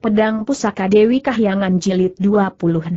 Pedang Pusaka Dewi Kahyangan Jilid 22.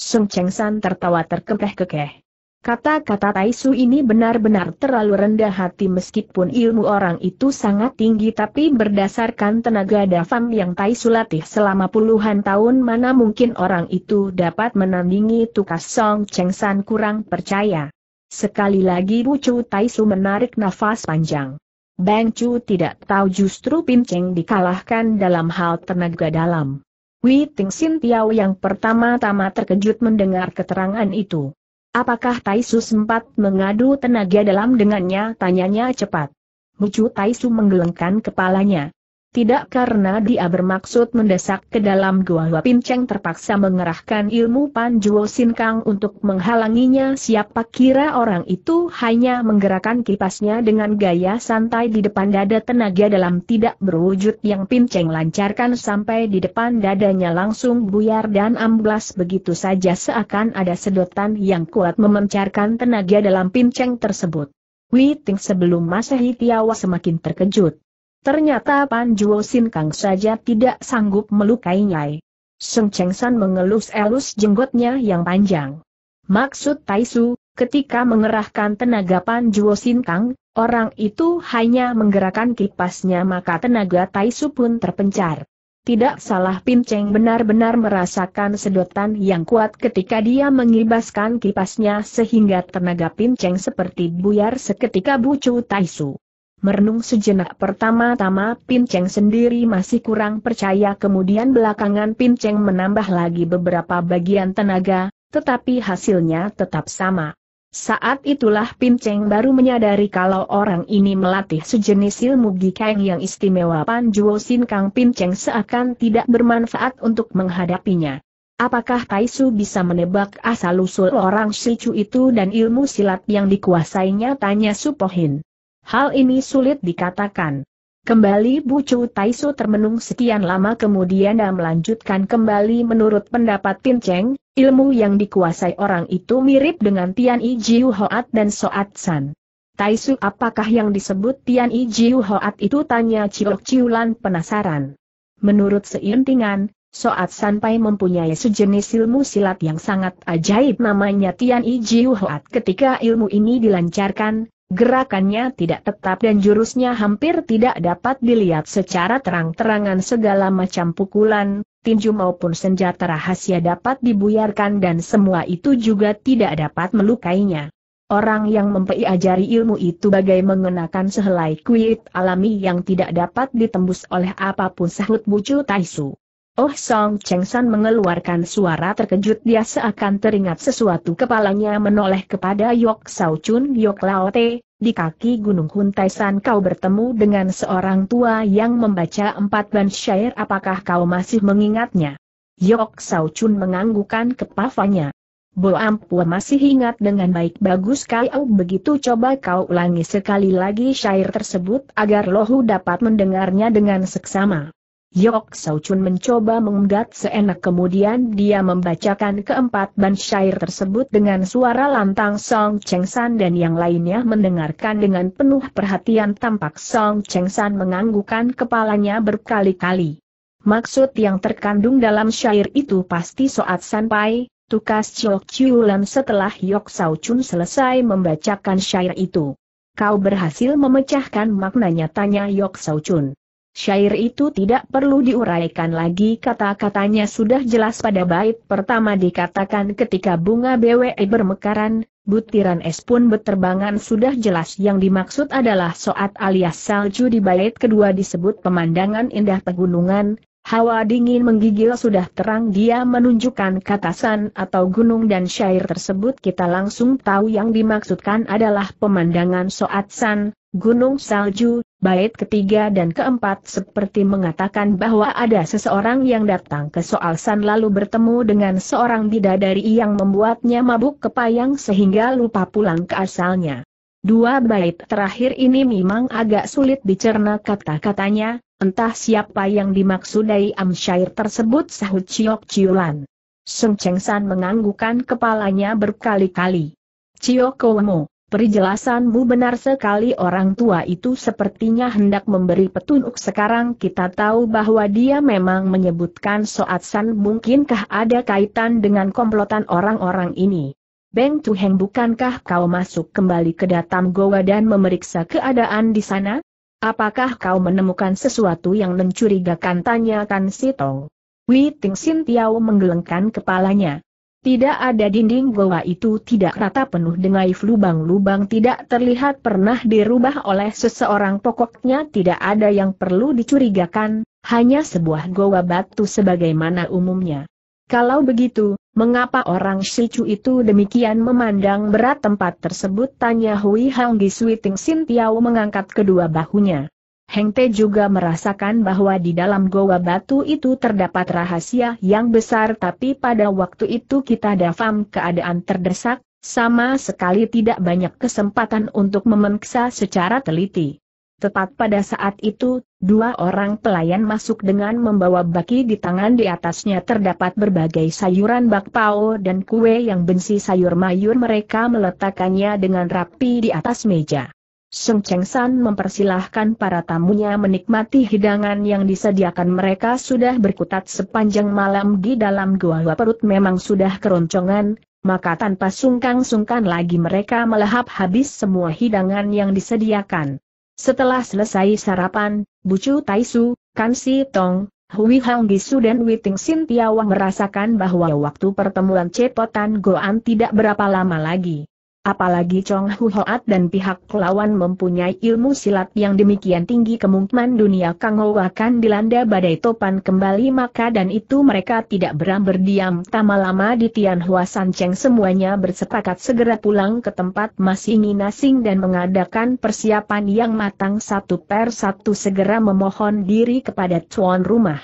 Sung Cheng San tertawa terkekeh-kekeh. Kata-kata Taisu ini benar-benar terlalu rendah hati meskipun ilmu orang itu sangat tinggi tapi berdasarkan tenaga dafam yang Taisu latih selama puluhan tahun mana mungkin orang itu dapat menandingi tukas Song Cheng San kurang percaya. Sekali lagi Bucu Taisu menarik nafas panjang. Bang Chu tidak tahu justru Pin Cheng dikalahkan dalam hal tenaga dalam. Wei Ting Sin Tiao yang pertama-tama terkejut mendengar keterangan itu. Apakah Taisu sempat mengadu tenaga dalam dengannya? Tanyanya cepat. Mucu Taisu menggelengkan kepalanya. Tidak karena dia bermaksud mendesak ke dalam gua Hua Pinceng terpaksa mengerahkan ilmu Panjuo Sinkang untuk menghalanginya siapa kira orang itu hanya menggerakkan kipasnya dengan gaya santai di depan dada tenaga dalam tidak berwujud yang Pinceng lancarkan sampai di depan dadanya langsung buyar dan amblas begitu saja seakan ada sedotan yang kuat memencarkan tenaga dalam Pinceng tersebut. Witing sebelum masa Tiawa semakin terkejut. Ternyata Pan Juo Sin Kang saja tidak sanggup melukai Nyai. Seng Cheng San mengelus-elus jenggotnya yang panjang. Maksud Taisu, ketika mengerahkan tenaga Pan Juo Sin Kang, orang itu hanya menggerakkan kipasnya maka tenaga Taisu pun terpencar. Tidak salah Pinceng benar-benar merasakan sedotan yang kuat ketika dia mengibaskan kipasnya sehingga tenaga Cheng seperti buyar seketika bucu Taisu. Merenung sejenak pertama-tama Pinceng sendiri masih kurang percaya kemudian belakangan Pinceng menambah lagi beberapa bagian tenaga, tetapi hasilnya tetap sama. Saat itulah Pinceng baru menyadari kalau orang ini melatih sejenis ilmu gikeng yang istimewa Pan Juo Sin Kang Pinceng seakan tidak bermanfaat untuk menghadapinya. Apakah Taisu bisa menebak asal-usul orang Shichu itu dan ilmu silat yang dikuasainya tanya Supohin. Hal ini sulit dikatakan. Kembali Bucu Taisu termenung sekian lama kemudian dan melanjutkan kembali menurut pendapat Cheng, ilmu yang dikuasai orang itu mirip dengan Tian I Jiu Hoat dan Soat San. Taisu apakah yang disebut Tian I Jiu Hoat itu tanya Ciok Ciulan penasaran. Menurut seintingan, Soat Sanpai mempunyai sejenis ilmu silat yang sangat ajaib namanya Tian I Jiu Hoat ketika ilmu ini dilancarkan, Gerakannya tidak tetap dan jurusnya hampir tidak dapat dilihat secara terang-terangan segala macam pukulan, tinju maupun senjata rahasia dapat dibuyarkan dan semua itu juga tidak dapat melukainya. Orang yang mempelajari ilmu itu bagai mengenakan sehelai kuit alami yang tidak dapat ditembus oleh apapun sahut bucu Taisu. Oh Song Cheng San mengeluarkan suara terkejut dia seakan teringat sesuatu kepalanya menoleh kepada Yok Sao Chun Yok Lao Te, di kaki Gunung Tai San kau bertemu dengan seorang tua yang membaca empat ban syair apakah kau masih mengingatnya? Yok Sao Chun menganggukan kepalanya. Bo Ampua masih ingat dengan baik bagus kau begitu coba kau ulangi sekali lagi syair tersebut agar Lohu dapat mendengarnya dengan seksama. Yok Chun mencoba mengugat seenak kemudian dia membacakan keempat ban syair tersebut dengan suara lantang Song Cheng San dan yang lainnya mendengarkan dengan penuh perhatian tampak Song Cheng San menganggukan kepalanya berkali-kali. Maksud yang terkandung dalam syair itu pasti soat sampai, tukas Chiu Lan setelah Yok Chun selesai membacakan syair itu. Kau berhasil memecahkan maknanya tanya Yok Chun. Syair itu tidak perlu diuraikan lagi kata-katanya sudah jelas pada bait pertama dikatakan ketika bunga BWE bermekaran, butiran es pun berterbangan sudah jelas yang dimaksud adalah soat alias salju di bait kedua disebut pemandangan indah pegunungan, Hawa dingin menggigil sudah terang dia menunjukkan katasan atau gunung dan syair tersebut kita langsung tahu yang dimaksudkan adalah pemandangan Soatsan, gunung salju, bait ketiga dan keempat seperti mengatakan bahwa ada seseorang yang datang ke soatsan lalu bertemu dengan seorang bidadari yang membuatnya mabuk kepayang sehingga lupa pulang ke asalnya. Dua bait terakhir ini memang agak sulit dicerna kata-katanya, Entah siapa yang dimaksud dari Amsyair tersebut sahut Ciok Ciulan. Sung Cheng San menganggukkan kepalanya berkali-kali. Ciok Komo, perjelasanmu benar sekali orang tua itu sepertinya hendak memberi petunjuk sekarang kita tahu bahwa dia memang menyebutkan Soat San mungkinkah ada kaitan dengan komplotan orang-orang ini. Beng Tuheng bukankah kau masuk kembali ke datang Goa dan memeriksa keadaan di sana? Apakah kau menemukan sesuatu yang mencurigakan tanyakan si Tong? Wei Ting Sin Tiao menggelengkan kepalanya. Tidak ada dinding goa itu tidak rata penuh dengan lubang-lubang tidak terlihat pernah dirubah oleh seseorang pokoknya tidak ada yang perlu dicurigakan, hanya sebuah goa batu sebagaimana umumnya. Kalau begitu, Mengapa orang Shichu itu demikian memandang berat tempat tersebut? Tanya Hui Hang di Ting Sin Tiao mengangkat kedua bahunya. Heng Te juga merasakan bahwa di dalam goa batu itu terdapat rahasia yang besar tapi pada waktu itu kita dafam keadaan terdesak, sama sekali tidak banyak kesempatan untuk memeriksa secara teliti. Tepat pada saat itu, dua orang pelayan masuk dengan membawa baki di tangan di atasnya terdapat berbagai sayuran bakpao dan kue yang bensi sayur mayur mereka meletakkannya dengan rapi di atas meja. Sung Cheng San mempersilahkan para tamunya menikmati hidangan yang disediakan mereka sudah berkutat sepanjang malam di dalam gua perut memang sudah keroncongan, maka tanpa sungkan-sungkan lagi mereka melahap habis semua hidangan yang disediakan. Setelah selesai sarapan, Bucu Taisu, Kan Si Tong, Hui Su dan Witing Sin Tiawang merasakan bahwa waktu pertemuan cepotan Goan tidak berapa lama lagi. Apalagi Chong Hu Hoat dan pihak lawan mempunyai ilmu silat yang demikian tinggi kemungkinan dunia Kang Ho akan dilanda badai topan kembali maka dan itu mereka tidak beram berdiam tama lama di Tian Hua San Cheng semuanya bersepakat segera pulang ke tempat masing-masing dan mengadakan persiapan yang matang satu per satu segera memohon diri kepada tuan rumah.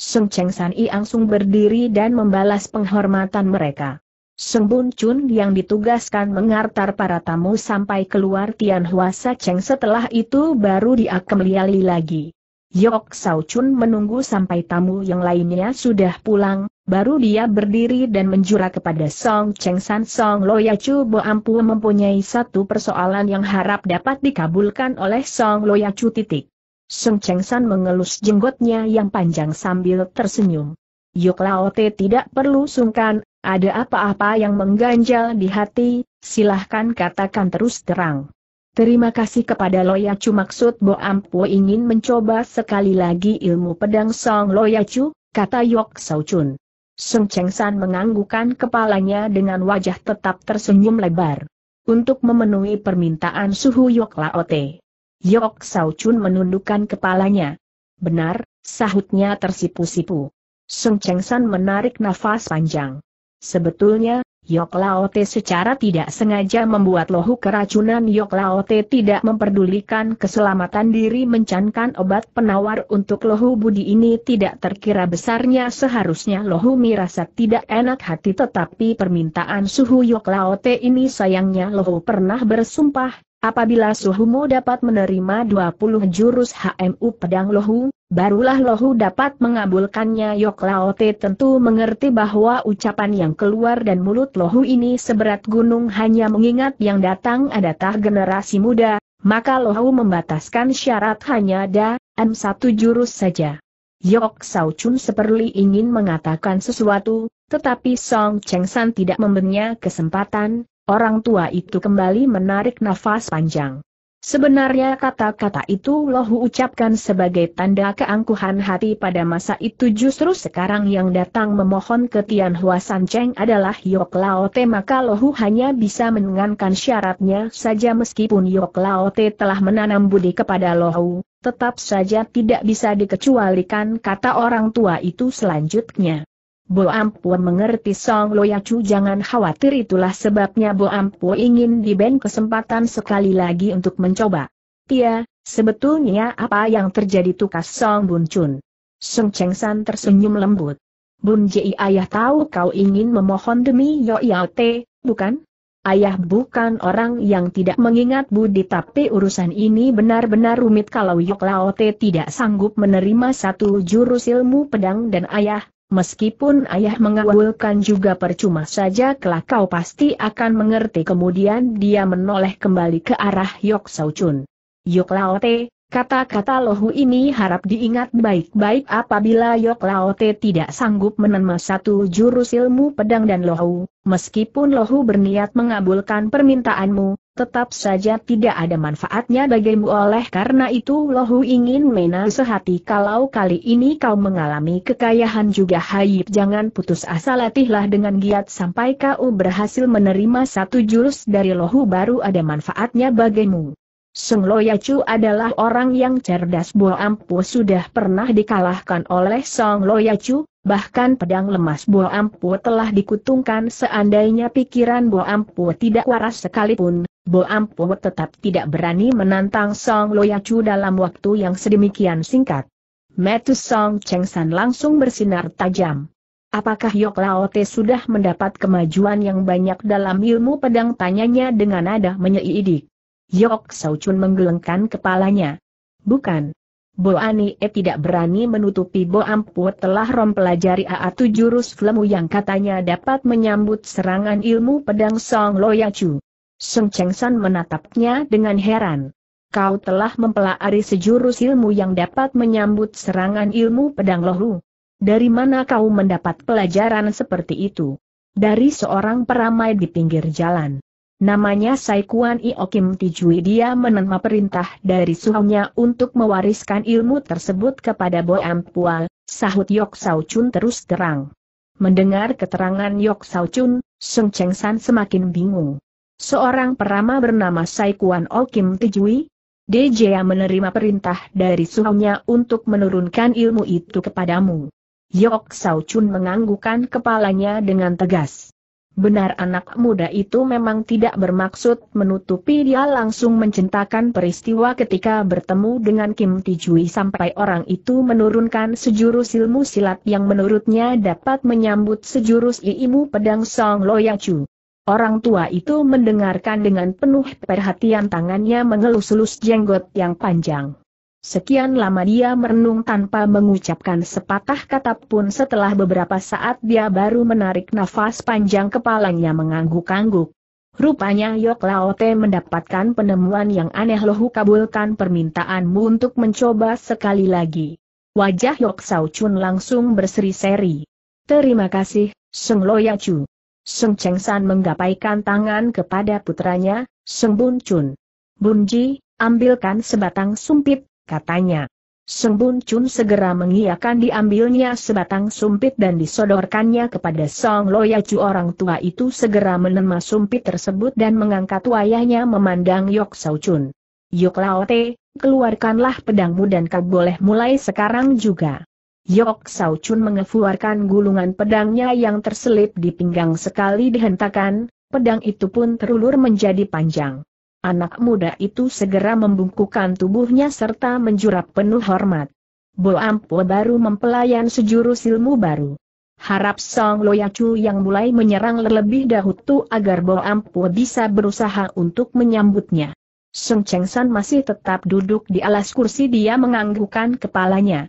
Sung Cheng San I langsung berdiri dan membalas penghormatan mereka. Seng Bun Chun yang ditugaskan mengantar para tamu sampai keluar Tian Hua Cheng setelah itu baru dia kembali lagi. Yok Sao Chun menunggu sampai tamu yang lainnya sudah pulang, baru dia berdiri dan menjura kepada Song Cheng San Song Ya Chu Bo Ampu mempunyai satu persoalan yang harap dapat dikabulkan oleh Song Ya Chu titik. Song Cheng San mengelus jenggotnya yang panjang sambil tersenyum. Yok Lao Te tidak perlu sungkan, ada apa-apa yang mengganjal di hati, silahkan katakan terus terang. Terima kasih kepada Loyacu maksud Bo Ampu ingin mencoba sekali lagi ilmu pedang Song Loyacu, kata Yok Sao Chun. Sung Cheng San menganggukkan kepalanya dengan wajah tetap tersenyum lebar. Untuk memenuhi permintaan suhu Yok Laote. Yok Sao Chun menundukkan kepalanya. Benar, sahutnya tersipu-sipu. Sung Cheng San menarik nafas panjang. Sebetulnya, Yok Laote secara tidak sengaja membuat lohu keracunan Yok Laote tidak memperdulikan keselamatan diri mencankan obat penawar untuk lohu budi ini tidak terkira besarnya seharusnya lohu merasa tidak enak hati tetapi permintaan suhu Yok Laote ini sayangnya lohu pernah bersumpah Apabila Suhumu dapat menerima 20 jurus HMU pedang Lohu, barulah Lohu dapat mengabulkannya Yok Laote tentu mengerti bahwa ucapan yang keluar dan mulut Lohu ini seberat gunung hanya mengingat yang datang adatah generasi muda, maka Lohu membataskan syarat hanya da, m satu jurus saja. Yok Sao Chun seperli ingin mengatakan sesuatu, tetapi Song Cheng San tidak memberinya kesempatan, Orang tua itu kembali menarik nafas panjang. Sebenarnya kata-kata itu Lohu ucapkan sebagai tanda keangkuhan hati pada masa itu justru sekarang yang datang memohon ke Tian Hua San Cheng adalah Yok Lao Te maka Lohu hanya bisa menengankan syaratnya saja meskipun Yok Lao Te telah menanam budi kepada Lohu, tetap saja tidak bisa dikecualikan kata orang tua itu selanjutnya. Bo Ampu mengerti Song Loyacu jangan khawatir itulah sebabnya Bo Ampu ingin diben kesempatan sekali lagi untuk mencoba. Tia, sebetulnya apa yang terjadi tukas Song Bun Chun? Song Cheng San tersenyum lembut. Bun Ji ayah tahu kau ingin memohon demi Yo Yao Te, bukan? Ayah bukan orang yang tidak mengingat budi tapi urusan ini benar-benar rumit kalau Yok Lao Te tidak sanggup menerima satu jurus ilmu pedang dan ayah Meskipun ayah mengawulkan juga percuma saja kelak kau pasti akan mengerti kemudian dia menoleh kembali ke arah Yok Sao Chun. Yok Lao Te, kata-kata lohu ini harap diingat baik-baik apabila Yok Lao Te tidak sanggup menerima satu jurus ilmu pedang dan lohu, meskipun lohu berniat mengabulkan permintaanmu, tetap saja tidak ada manfaatnya bagimu oleh karena itu lohu ingin mena sehati kalau kali ini kau mengalami kekayaan juga haib jangan putus asa latihlah dengan giat sampai kau berhasil menerima satu jurus dari lohu baru ada manfaatnya bagimu. Sung Loyacu adalah orang yang cerdas Bo Ampu sudah pernah dikalahkan oleh Song Loyacu, bahkan pedang lemas Bo Ampu telah dikutungkan seandainya pikiran Bo Ampu tidak waras sekalipun, Bo Ampo tetap tidak berani menantang Song Loyacu dalam waktu yang sedemikian singkat. Metu Song Cheng San langsung bersinar tajam. Apakah Yok Te sudah mendapat kemajuan yang banyak dalam ilmu pedang tanyanya dengan nada menyeidik. Yok Sao Chun menggelengkan kepalanya. Bukan. Bo Ani e tidak berani menutupi Bo Ampu telah rompelajari AA7 jurus flemu yang katanya dapat menyambut serangan ilmu pedang Song Loyacu. Seng Cheng San menatapnya dengan heran. Kau telah mempelajari sejurus ilmu yang dapat menyambut serangan ilmu pedang lohu. Dari mana kau mendapat pelajaran seperti itu? Dari seorang peramai di pinggir jalan. Namanya Sai Saikuan Iokim Tijui dia menerima perintah dari suhunya untuk mewariskan ilmu tersebut kepada Bo Ampual, sahut Yok Sao Chun terus terang. Mendengar keterangan Yok Sao Chun, Seng Cheng San semakin bingung. Seorang perama bernama Saikuan Okim oh Tijui, DJA menerima perintah dari suhunya untuk menurunkan ilmu itu kepadamu. Yok Sao Chun menganggukkan kepalanya dengan tegas. Benar anak muda itu memang tidak bermaksud menutupi dia langsung mencintakan peristiwa ketika bertemu dengan Kim Tijui sampai orang itu menurunkan sejurus ilmu silat yang menurutnya dapat menyambut sejurus ilmu pedang Song Chu. Orang tua itu mendengarkan dengan penuh perhatian tangannya mengelus-elus jenggot yang panjang. Sekian lama dia merenung tanpa mengucapkan sepatah kata pun setelah beberapa saat dia baru menarik nafas panjang kepalanya mengangguk-angguk. Rupanya Yok Laote mendapatkan penemuan yang aneh lohu kabulkan permintaanmu untuk mencoba sekali lagi. Wajah Yok Sao Chun langsung berseri-seri. Terima kasih, Seng Loya Chu. Seng Cheng San menggapaikan tangan kepada putranya, Seng Bun Chun. Bunji, ambilkan sebatang sumpit, katanya. Seng Bun Chun segera mengiakan diambilnya sebatang sumpit dan disodorkannya kepada Song Loyacu orang tua itu segera menema sumpit tersebut dan mengangkat wayahnya memandang Yok Sao Chun. Yok Laote, keluarkanlah pedangmu dan kau boleh mulai sekarang juga. Yok Sao Chun mengeluarkan gulungan pedangnya yang terselip di pinggang sekali dihentakan, pedang itu pun terulur menjadi panjang. Anak muda itu segera membungkukkan tubuhnya serta menjurap penuh hormat. Bo Ampo baru mempelayan sejurus ilmu baru. Harap Song Lo Loyacu yang mulai menyerang lebih dahulu agar Bo Ampo bisa berusaha untuk menyambutnya. Song Cheng San masih tetap duduk di alas kursi dia menganggukkan kepalanya.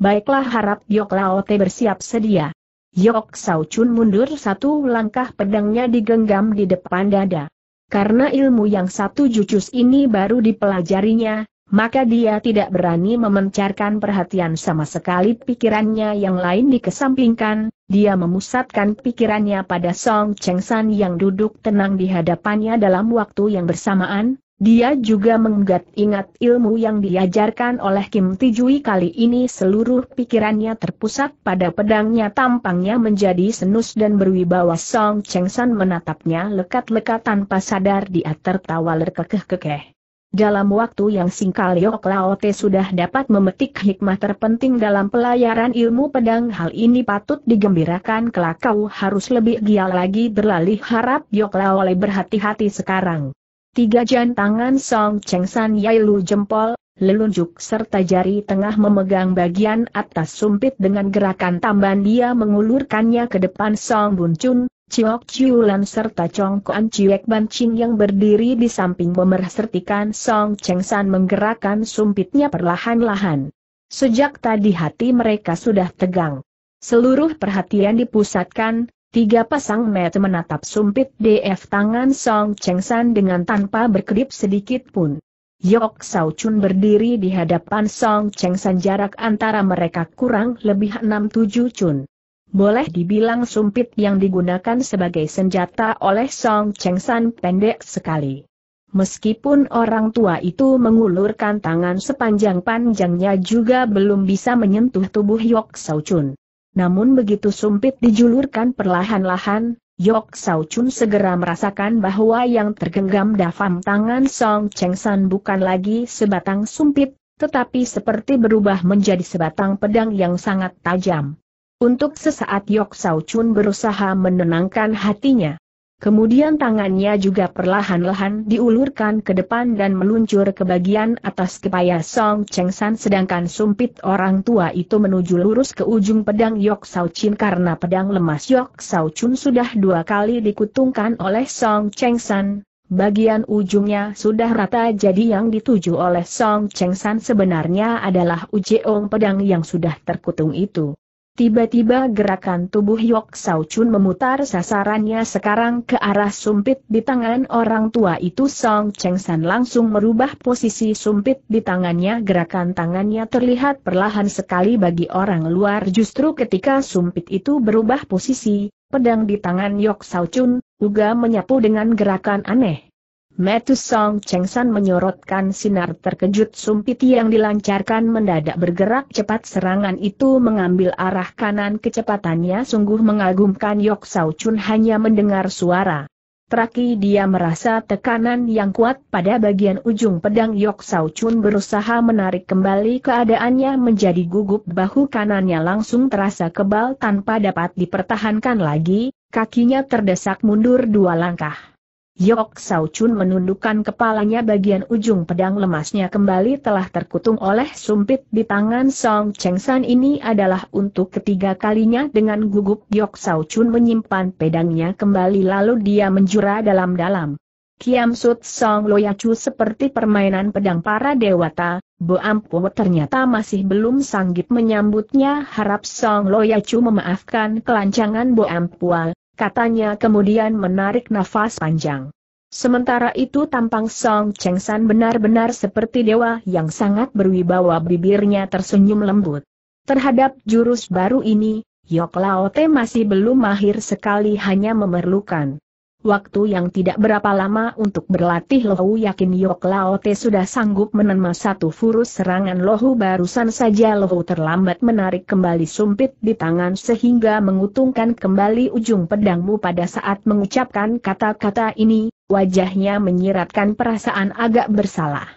Baiklah harap Yok Laote bersiap sedia. Yok Sao Chun mundur satu langkah pedangnya digenggam di depan dada. Karena ilmu yang satu jucus ini baru dipelajarinya, maka dia tidak berani memencarkan perhatian sama sekali pikirannya yang lain dikesampingkan, dia memusatkan pikirannya pada Song Cheng San yang duduk tenang di hadapannya dalam waktu yang bersamaan, dia juga mengingat ingat ilmu yang diajarkan oleh Kim Tijui kali ini seluruh pikirannya terpusat pada pedangnya tampangnya menjadi senus dan berwibawa Song Cheng San menatapnya lekat-lekat tanpa sadar dia tertawa lerkekeh-kekeh. Dalam waktu yang singkat Lao Laote sudah dapat memetik hikmah terpenting dalam pelayaran ilmu pedang hal ini patut digembirakan Kelakau harus lebih gial lagi berlalih harap Yok Laole berhati-hati sekarang. Tiga jantangan Song Cheng San Yailu jempol, lelunjuk serta jari tengah memegang bagian atas sumpit dengan gerakan tambahan dia mengulurkannya ke depan Song Bun Chun, Ciok Ciulan serta Chong Congkoan Ban Ching yang berdiri di samping memerhatikan Song Cheng San menggerakkan sumpitnya perlahan-lahan. Sejak tadi hati mereka sudah tegang. Seluruh perhatian dipusatkan, Tiga pasang mata menatap sumpit DF tangan Song Cheng San dengan tanpa berkedip sedikit pun. Yok Sao Chun berdiri di hadapan Song Cheng San jarak antara mereka kurang lebih enam tujuh Chun. Boleh dibilang sumpit yang digunakan sebagai senjata oleh Song Cheng San pendek sekali. Meskipun orang tua itu mengulurkan tangan sepanjang-panjangnya juga belum bisa menyentuh tubuh Yok Sao Chun. Namun begitu sumpit dijulurkan perlahan-lahan, Yok Sao Chun segera merasakan bahwa yang tergenggam dafam tangan Song Cheng San bukan lagi sebatang sumpit, tetapi seperti berubah menjadi sebatang pedang yang sangat tajam. Untuk sesaat Yok Sao Chun berusaha menenangkan hatinya. Kemudian tangannya juga perlahan-lahan diulurkan ke depan dan meluncur ke bagian atas kepala Song Cheng San sedangkan sumpit orang tua itu menuju lurus ke ujung pedang Yok Sao Chin karena pedang lemas Yok Sao Chun sudah dua kali dikutungkan oleh Song Cheng San. Bagian ujungnya sudah rata jadi yang dituju oleh Song Cheng San sebenarnya adalah ujeong pedang yang sudah terkutung itu. Tiba-tiba gerakan tubuh Yok Sao Chun memutar sasarannya sekarang ke arah sumpit di tangan orang tua itu Song Cheng San langsung merubah posisi sumpit di tangannya gerakan tangannya terlihat perlahan sekali bagi orang luar justru ketika sumpit itu berubah posisi, pedang di tangan Yok Sao Chun, juga menyapu dengan gerakan aneh. Metu Song Cheng San menyorotkan sinar terkejut sumpit yang dilancarkan mendadak bergerak cepat serangan itu mengambil arah kanan kecepatannya sungguh mengagumkan Yok Sao Chun hanya mendengar suara. Traki dia merasa tekanan yang kuat pada bagian ujung pedang Yok Sao Chun berusaha menarik kembali keadaannya menjadi gugup bahu kanannya langsung terasa kebal tanpa dapat dipertahankan lagi, kakinya terdesak mundur dua langkah. Yok Sao Chun menundukkan kepalanya bagian ujung pedang lemasnya kembali telah terkutung oleh sumpit di tangan Song Cheng San ini adalah untuk ketiga kalinya dengan gugup Yok Sao Chun menyimpan pedangnya kembali lalu dia menjura dalam-dalam. Kiam Sut Song Loyacu seperti permainan pedang para dewata, Bo Ampo ternyata masih belum sanggup menyambutnya harap Song Loyacu memaafkan kelancangan Bo Ampua, katanya kemudian menarik nafas panjang. Sementara itu tampang Song Cheng San benar-benar seperti dewa yang sangat berwibawa bibirnya tersenyum lembut. Terhadap jurus baru ini, Yok Lao masih belum mahir sekali hanya memerlukan Waktu yang tidak berapa lama untuk berlatih Lohu yakin Yok Lao Te sudah sanggup menerima satu furus serangan Lohu barusan saja Lohu terlambat menarik kembali sumpit di tangan sehingga mengutungkan kembali ujung pedangmu pada saat mengucapkan kata-kata ini, wajahnya menyiratkan perasaan agak bersalah.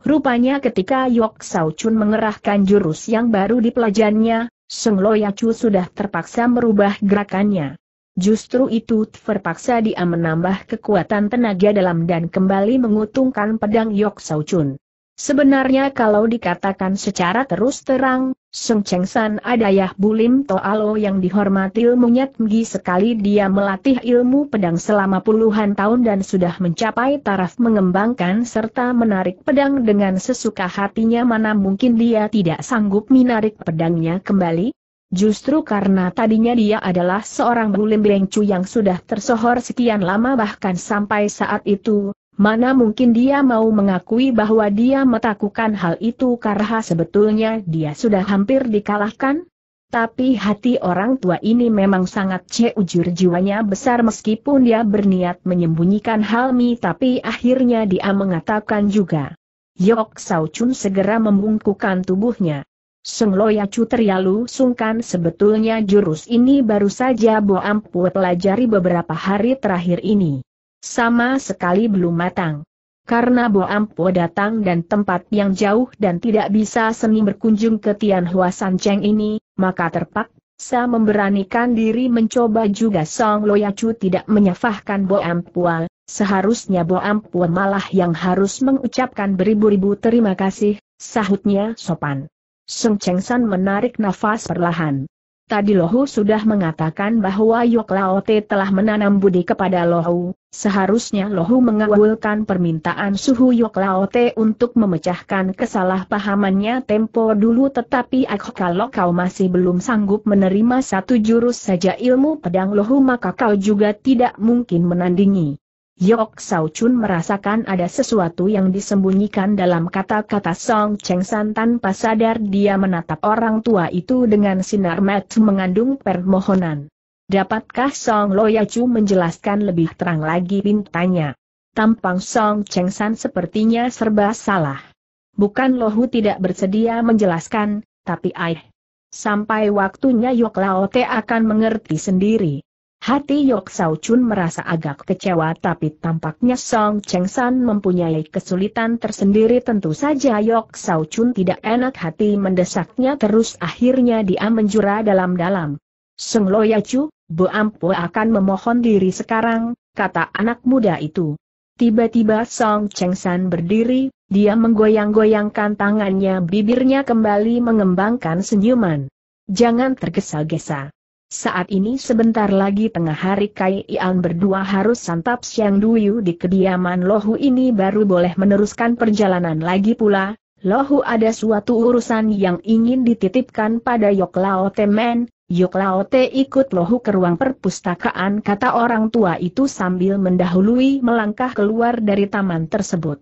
Rupanya ketika Yok Sao Chun mengerahkan jurus yang baru dipelajannya, Seng Loyacu sudah terpaksa merubah gerakannya. Justru itu terpaksa dia menambah kekuatan tenaga dalam dan kembali mengutungkan pedang Yok Sau Chun. Sebenarnya kalau dikatakan secara terus terang, Sung Cheng San adayah Bulim Toalo yang dihormati ilmunya tinggi sekali dia melatih ilmu pedang selama puluhan tahun dan sudah mencapai taraf mengembangkan serta menarik pedang dengan sesuka hatinya mana mungkin dia tidak sanggup menarik pedangnya kembali? Justru karena tadinya dia adalah seorang bulim bengcu yang sudah tersohor sekian lama bahkan sampai saat itu, mana mungkin dia mau mengakui bahwa dia melakukan hal itu karena sebetulnya dia sudah hampir dikalahkan? Tapi hati orang tua ini memang sangat ceujur jiwanya besar meskipun dia berniat menyembunyikan hal Halmi tapi akhirnya dia mengatakan juga. Yok Sau Chun segera membungkukkan tubuhnya. Loyacu terlalu sungkan sebetulnya jurus ini baru saja Bo Ampue pelajari beberapa hari terakhir ini. Sama sekali belum matang. Karena Bo Ampue datang dan tempat yang jauh dan tidak bisa seni berkunjung ke Tian Hua San Cheng ini, maka terpaksa memberanikan diri mencoba juga Song Ya Chu tidak menyafahkan Bo Ampue, seharusnya Bo Ampue malah yang harus mengucapkan beribu-ribu terima kasih, sahutnya sopan. Seng Cheng San menarik nafas perlahan. Tadi Lohu sudah mengatakan bahwa Yok Laote telah menanam budi kepada Lohu, seharusnya Lohu mengawulkan permintaan suhu Yok Laote untuk memecahkan kesalahpahamannya tempo dulu tetapi aku kalau kau masih belum sanggup menerima satu jurus saja ilmu pedang Lohu maka kau juga tidak mungkin menandingi. Yok Sao Chun merasakan ada sesuatu yang disembunyikan dalam kata-kata Song Cheng San tanpa sadar dia menatap orang tua itu dengan sinar mat mengandung permohonan. Dapatkah Song ya Chu menjelaskan lebih terang lagi pintanya? Tampang Song Cheng San sepertinya serba salah. Bukan Lohu tidak bersedia menjelaskan, tapi Aih. Sampai waktunya Yok Lao Te akan mengerti sendiri. Hati Yok Sao Chun merasa agak kecewa tapi tampaknya Song Cheng San mempunyai kesulitan tersendiri tentu saja Yok Sao Chun tidak enak hati mendesaknya terus akhirnya dia menjura dalam-dalam. Seng Lo ya Chu, Bu Ampo akan memohon diri sekarang, kata anak muda itu. Tiba-tiba Song Cheng San berdiri, dia menggoyang-goyangkan tangannya bibirnya kembali mengembangkan senyuman. Jangan tergesa-gesa. Saat ini sebentar lagi tengah hari Kai Ian berdua harus santap siang duyu di kediaman Lohu ini baru boleh meneruskan perjalanan lagi pula. Lohu ada suatu urusan yang ingin dititipkan pada Yok Lao Temen, Yok Lao Te ikut Lohu ke ruang perpustakaan kata orang tua itu sambil mendahului melangkah keluar dari taman tersebut.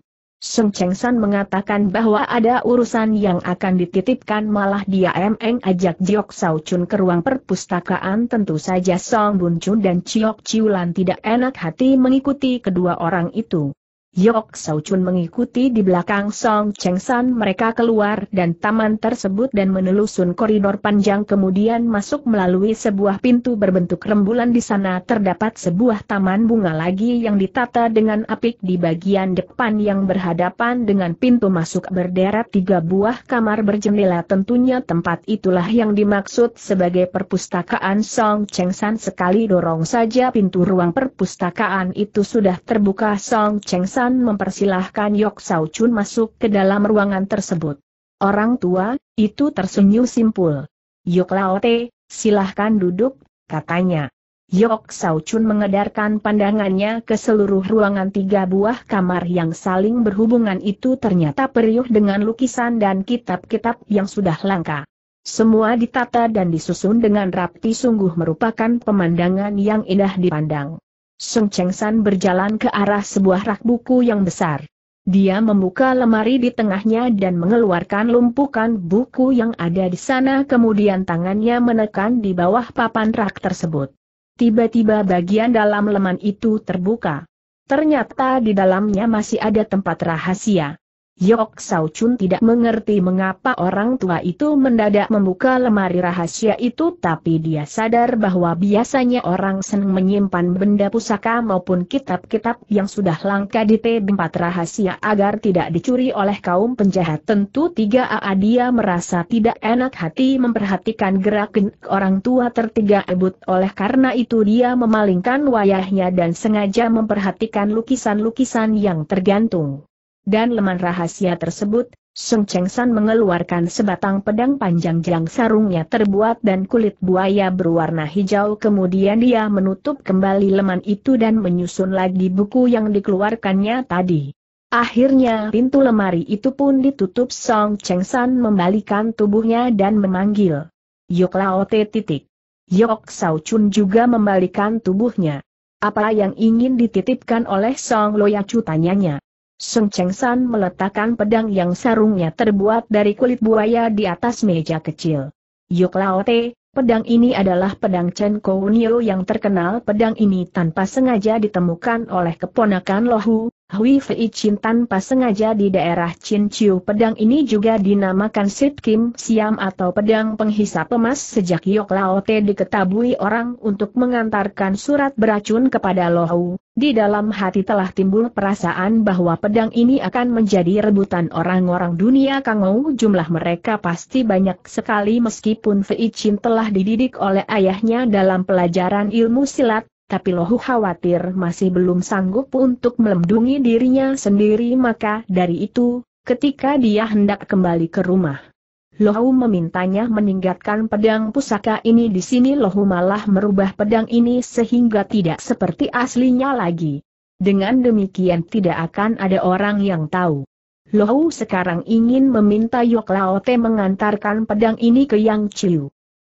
Seng Cheng San mengatakan bahwa ada urusan yang akan dititipkan malah dia emeng ajak Jiok Sao Chun ke ruang perpustakaan tentu saja Song Bun Chun dan Chiok Chiulan tidak enak hati mengikuti kedua orang itu. Yok Sau Chun mengikuti di belakang Song Cheng San mereka keluar dan taman tersebut dan menelusun koridor panjang kemudian masuk melalui sebuah pintu berbentuk rembulan di sana terdapat sebuah taman bunga lagi yang ditata dengan apik di bagian depan yang berhadapan dengan pintu masuk berderet tiga buah kamar berjendela tentunya tempat itulah yang dimaksud sebagai perpustakaan Song Cheng San sekali dorong saja pintu ruang perpustakaan itu sudah terbuka Song Cheng San Tan mempersilahkan Yok Sao Chun masuk ke dalam ruangan tersebut. Orang tua, itu tersenyum simpul. Yok Laote, silahkan duduk, katanya. Yok Sao Chun mengedarkan pandangannya ke seluruh ruangan tiga buah kamar yang saling berhubungan itu ternyata periuh dengan lukisan dan kitab-kitab yang sudah langka. Semua ditata dan disusun dengan rapi sungguh merupakan pemandangan yang indah dipandang. Seng Cheng San berjalan ke arah sebuah rak buku yang besar. Dia membuka lemari di tengahnya dan mengeluarkan lumpukan buku yang ada di sana kemudian tangannya menekan di bawah papan rak tersebut. Tiba-tiba bagian dalam leman itu terbuka. Ternyata di dalamnya masih ada tempat rahasia. Yok Sao Chun tidak mengerti mengapa orang tua itu mendadak membuka lemari rahasia itu tapi dia sadar bahwa biasanya orang senang menyimpan benda pusaka maupun kitab-kitab yang sudah langka di tempat rahasia agar tidak dicuri oleh kaum penjahat. Tentu tiga aa dia merasa tidak enak hati memperhatikan gerakan orang tua tertiga ebut oleh karena itu dia memalingkan wayahnya dan sengaja memperhatikan lukisan-lukisan yang tergantung dan leman rahasia tersebut, Sung Cheng San mengeluarkan sebatang pedang panjang yang sarungnya terbuat dan kulit buaya berwarna hijau kemudian dia menutup kembali leman itu dan menyusun lagi buku yang dikeluarkannya tadi. Akhirnya pintu lemari itu pun ditutup Song Cheng San membalikan tubuhnya dan memanggil. Yok Lao Te titik. Yok Sao Chun juga membalikan tubuhnya. Apa yang ingin dititipkan oleh Song Lo Chu? tanyanya. Seng Cheng San meletakkan pedang yang sarungnya terbuat dari kulit buaya di atas meja kecil. Yuk Laote, pedang ini adalah pedang Chen Kou Nio yang terkenal pedang ini tanpa sengaja ditemukan oleh keponakan Lohu, Hui Fei Chin tanpa sengaja di daerah Chin Chiu pedang ini juga dinamakan Sit Kim Siam atau pedang penghisap emas sejak Yok Lao Te diketahui orang untuk mengantarkan surat beracun kepada Lohu. Di dalam hati telah timbul perasaan bahwa pedang ini akan menjadi rebutan orang-orang dunia Kangou jumlah mereka pasti banyak sekali meskipun Fei Chin telah dididik oleh ayahnya dalam pelajaran ilmu silat, tapi Lohu khawatir masih belum sanggup untuk melindungi dirinya sendiri maka dari itu, ketika dia hendak kembali ke rumah. Lohu memintanya meninggalkan pedang pusaka ini di sini Lohu malah merubah pedang ini sehingga tidak seperti aslinya lagi. Dengan demikian tidak akan ada orang yang tahu. Lohu sekarang ingin meminta Yok Laote mengantarkan pedang ini ke Yang Chiu.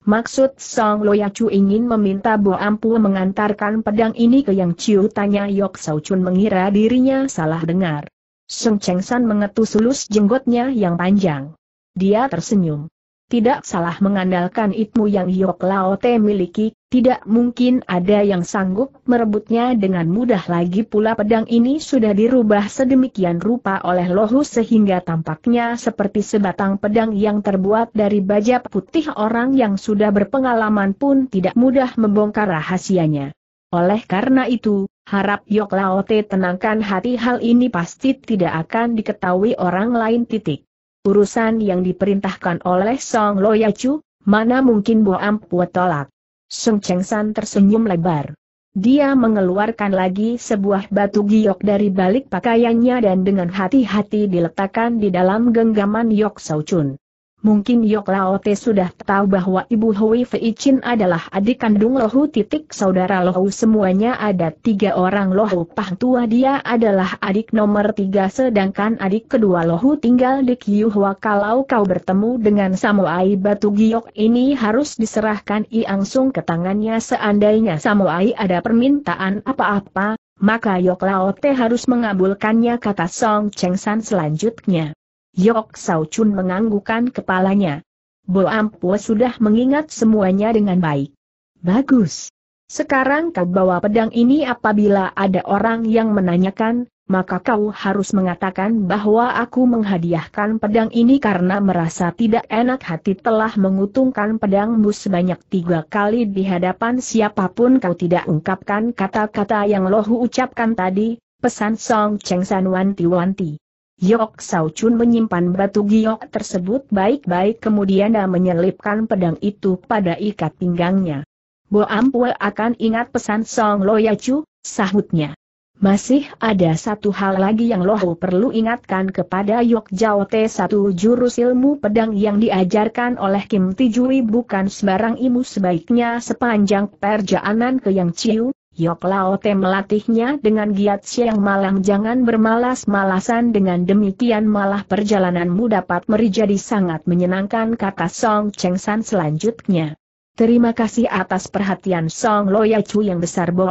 Maksud Song Loyacu ingin meminta Bo Ampu mengantarkan pedang ini ke Yang Ciu tanya Yok Sao Chun mengira dirinya salah dengar. Sung Cheng San mengetus lulus jenggotnya yang panjang. Dia tersenyum. Tidak salah mengandalkan itmu yang Yok Lao Te miliki, tidak mungkin ada yang sanggup merebutnya dengan mudah lagi pula pedang ini sudah dirubah sedemikian rupa oleh Lohu sehingga tampaknya seperti sebatang pedang yang terbuat dari baja putih orang yang sudah berpengalaman pun tidak mudah membongkar rahasianya. Oleh karena itu, harap Yok Lao Te tenangkan hati hal ini pasti tidak akan diketahui orang lain titik urusan yang diperintahkan oleh Song Loyacu, mana mungkin Bo Ampua tolak. Sung Cheng San tersenyum lebar. Dia mengeluarkan lagi sebuah batu giok dari balik pakaiannya dan dengan hati-hati diletakkan di dalam genggaman Yok Sau Chun. Mungkin Yok Laote sudah tahu bahwa ibu Hui Fei Chin adalah adik kandung Lohu titik saudara Lohu semuanya ada tiga orang Lohu Pah tua dia adalah adik nomor tiga sedangkan adik kedua Lohu tinggal di Kiyuhwa kalau kau bertemu dengan Samuai Batu Giok ini harus diserahkan Iang Sung ke tangannya seandainya Samuai ada permintaan apa-apa, maka Yok Laote harus mengabulkannya kata Song Cheng San selanjutnya. Yok Sao Chun menganggukan kepalanya. Bo Ampo sudah mengingat semuanya dengan baik. Bagus. Sekarang kau bawa pedang ini apabila ada orang yang menanyakan, maka kau harus mengatakan bahwa aku menghadiahkan pedang ini karena merasa tidak enak hati telah menguntungkan pedangmu sebanyak tiga kali di hadapan siapapun kau tidak ungkapkan kata-kata yang lohu ucapkan tadi, pesan Song Cheng San wanti-wanti. Yok Sao Chun menyimpan batu giok tersebut baik-baik kemudian dia menyelipkan pedang itu pada ikat pinggangnya. Bo Ampue akan ingat pesan Song Loyacu, Chu, sahutnya. Masih ada satu hal lagi yang Lohu perlu ingatkan kepada Yok Jao Te satu jurus ilmu pedang yang diajarkan oleh Kim Tijui bukan sembarang ilmu sebaiknya sepanjang perjalanan ke Yang Ciu, Yok Lao Te melatihnya dengan giat siang malam jangan bermalas-malasan dengan demikian malah perjalananmu dapat menjadi sangat menyenangkan kata Song Cheng San selanjutnya. Terima kasih atas perhatian Song Loya Chu yang besar Bo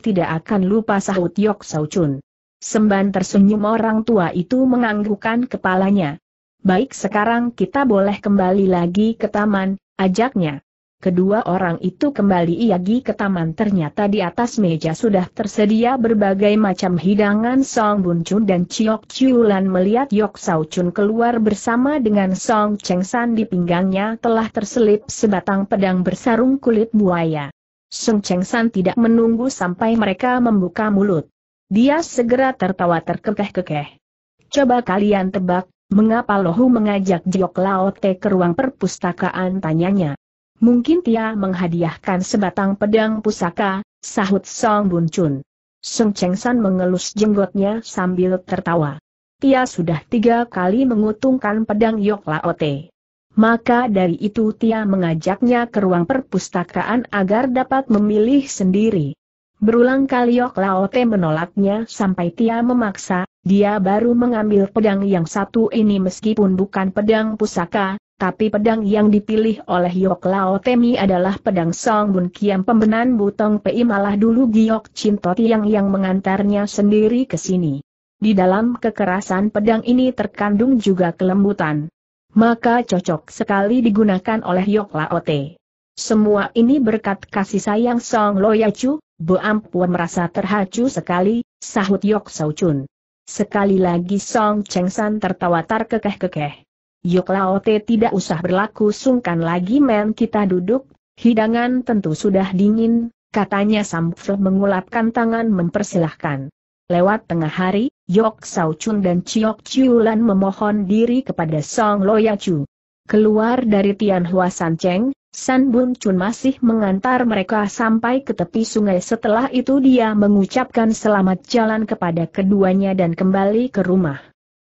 tidak akan lupa sahut Yok Sao Chun. Semban tersenyum orang tua itu menganggukkan kepalanya. Baik sekarang kita boleh kembali lagi ke taman, ajaknya. Kedua orang itu kembali iagi ke taman ternyata di atas meja sudah tersedia berbagai macam hidangan Song Bun Chun dan Chiok Chiulan melihat Yok Sao Chun keluar bersama dengan Song Cheng San di pinggangnya telah terselip sebatang pedang bersarung kulit buaya. Song Cheng San tidak menunggu sampai mereka membuka mulut. Dia segera tertawa terkekeh-kekeh. Coba kalian tebak, mengapa Lohu mengajak Jok Laote ke ruang perpustakaan tanyanya. Mungkin dia menghadiahkan sebatang pedang pusaka, sahut Song Bun Chun. Sung Cheng San mengelus jenggotnya sambil tertawa. Tia sudah tiga kali mengutungkan pedang Yok Laote. Maka dari itu Tia mengajaknya ke ruang perpustakaan agar dapat memilih sendiri. Berulang kali Yok Laote menolaknya sampai Tia memaksa, dia baru mengambil pedang yang satu ini meskipun bukan pedang pusaka, tapi pedang yang dipilih oleh Yok Lao Temi adalah pedang Song Bun Kiam pembenan Butong Pei malah dulu Giok Cinto Tiang yang mengantarnya sendiri ke sini. Di dalam kekerasan pedang ini terkandung juga kelembutan. Maka cocok sekali digunakan oleh Yok Lao Te. Semua ini berkat kasih sayang Song Loyacu, Bu Ampuan merasa terhacu sekali, sahut Yok Chun. Sekali lagi Song Cheng San tertawa terkekeh-kekeh. Yok Laote tidak usah berlaku sungkan lagi men kita duduk, hidangan tentu sudah dingin, katanya Samfle mengulapkan tangan mempersilahkan. Lewat tengah hari, Yok Sao Chun dan Chiok Chiulan memohon diri kepada Song Loya Chu. Keluar dari Tianhua San Cheng, San Bun Chun masih mengantar mereka sampai ke tepi sungai setelah itu dia mengucapkan selamat jalan kepada keduanya dan kembali ke rumah.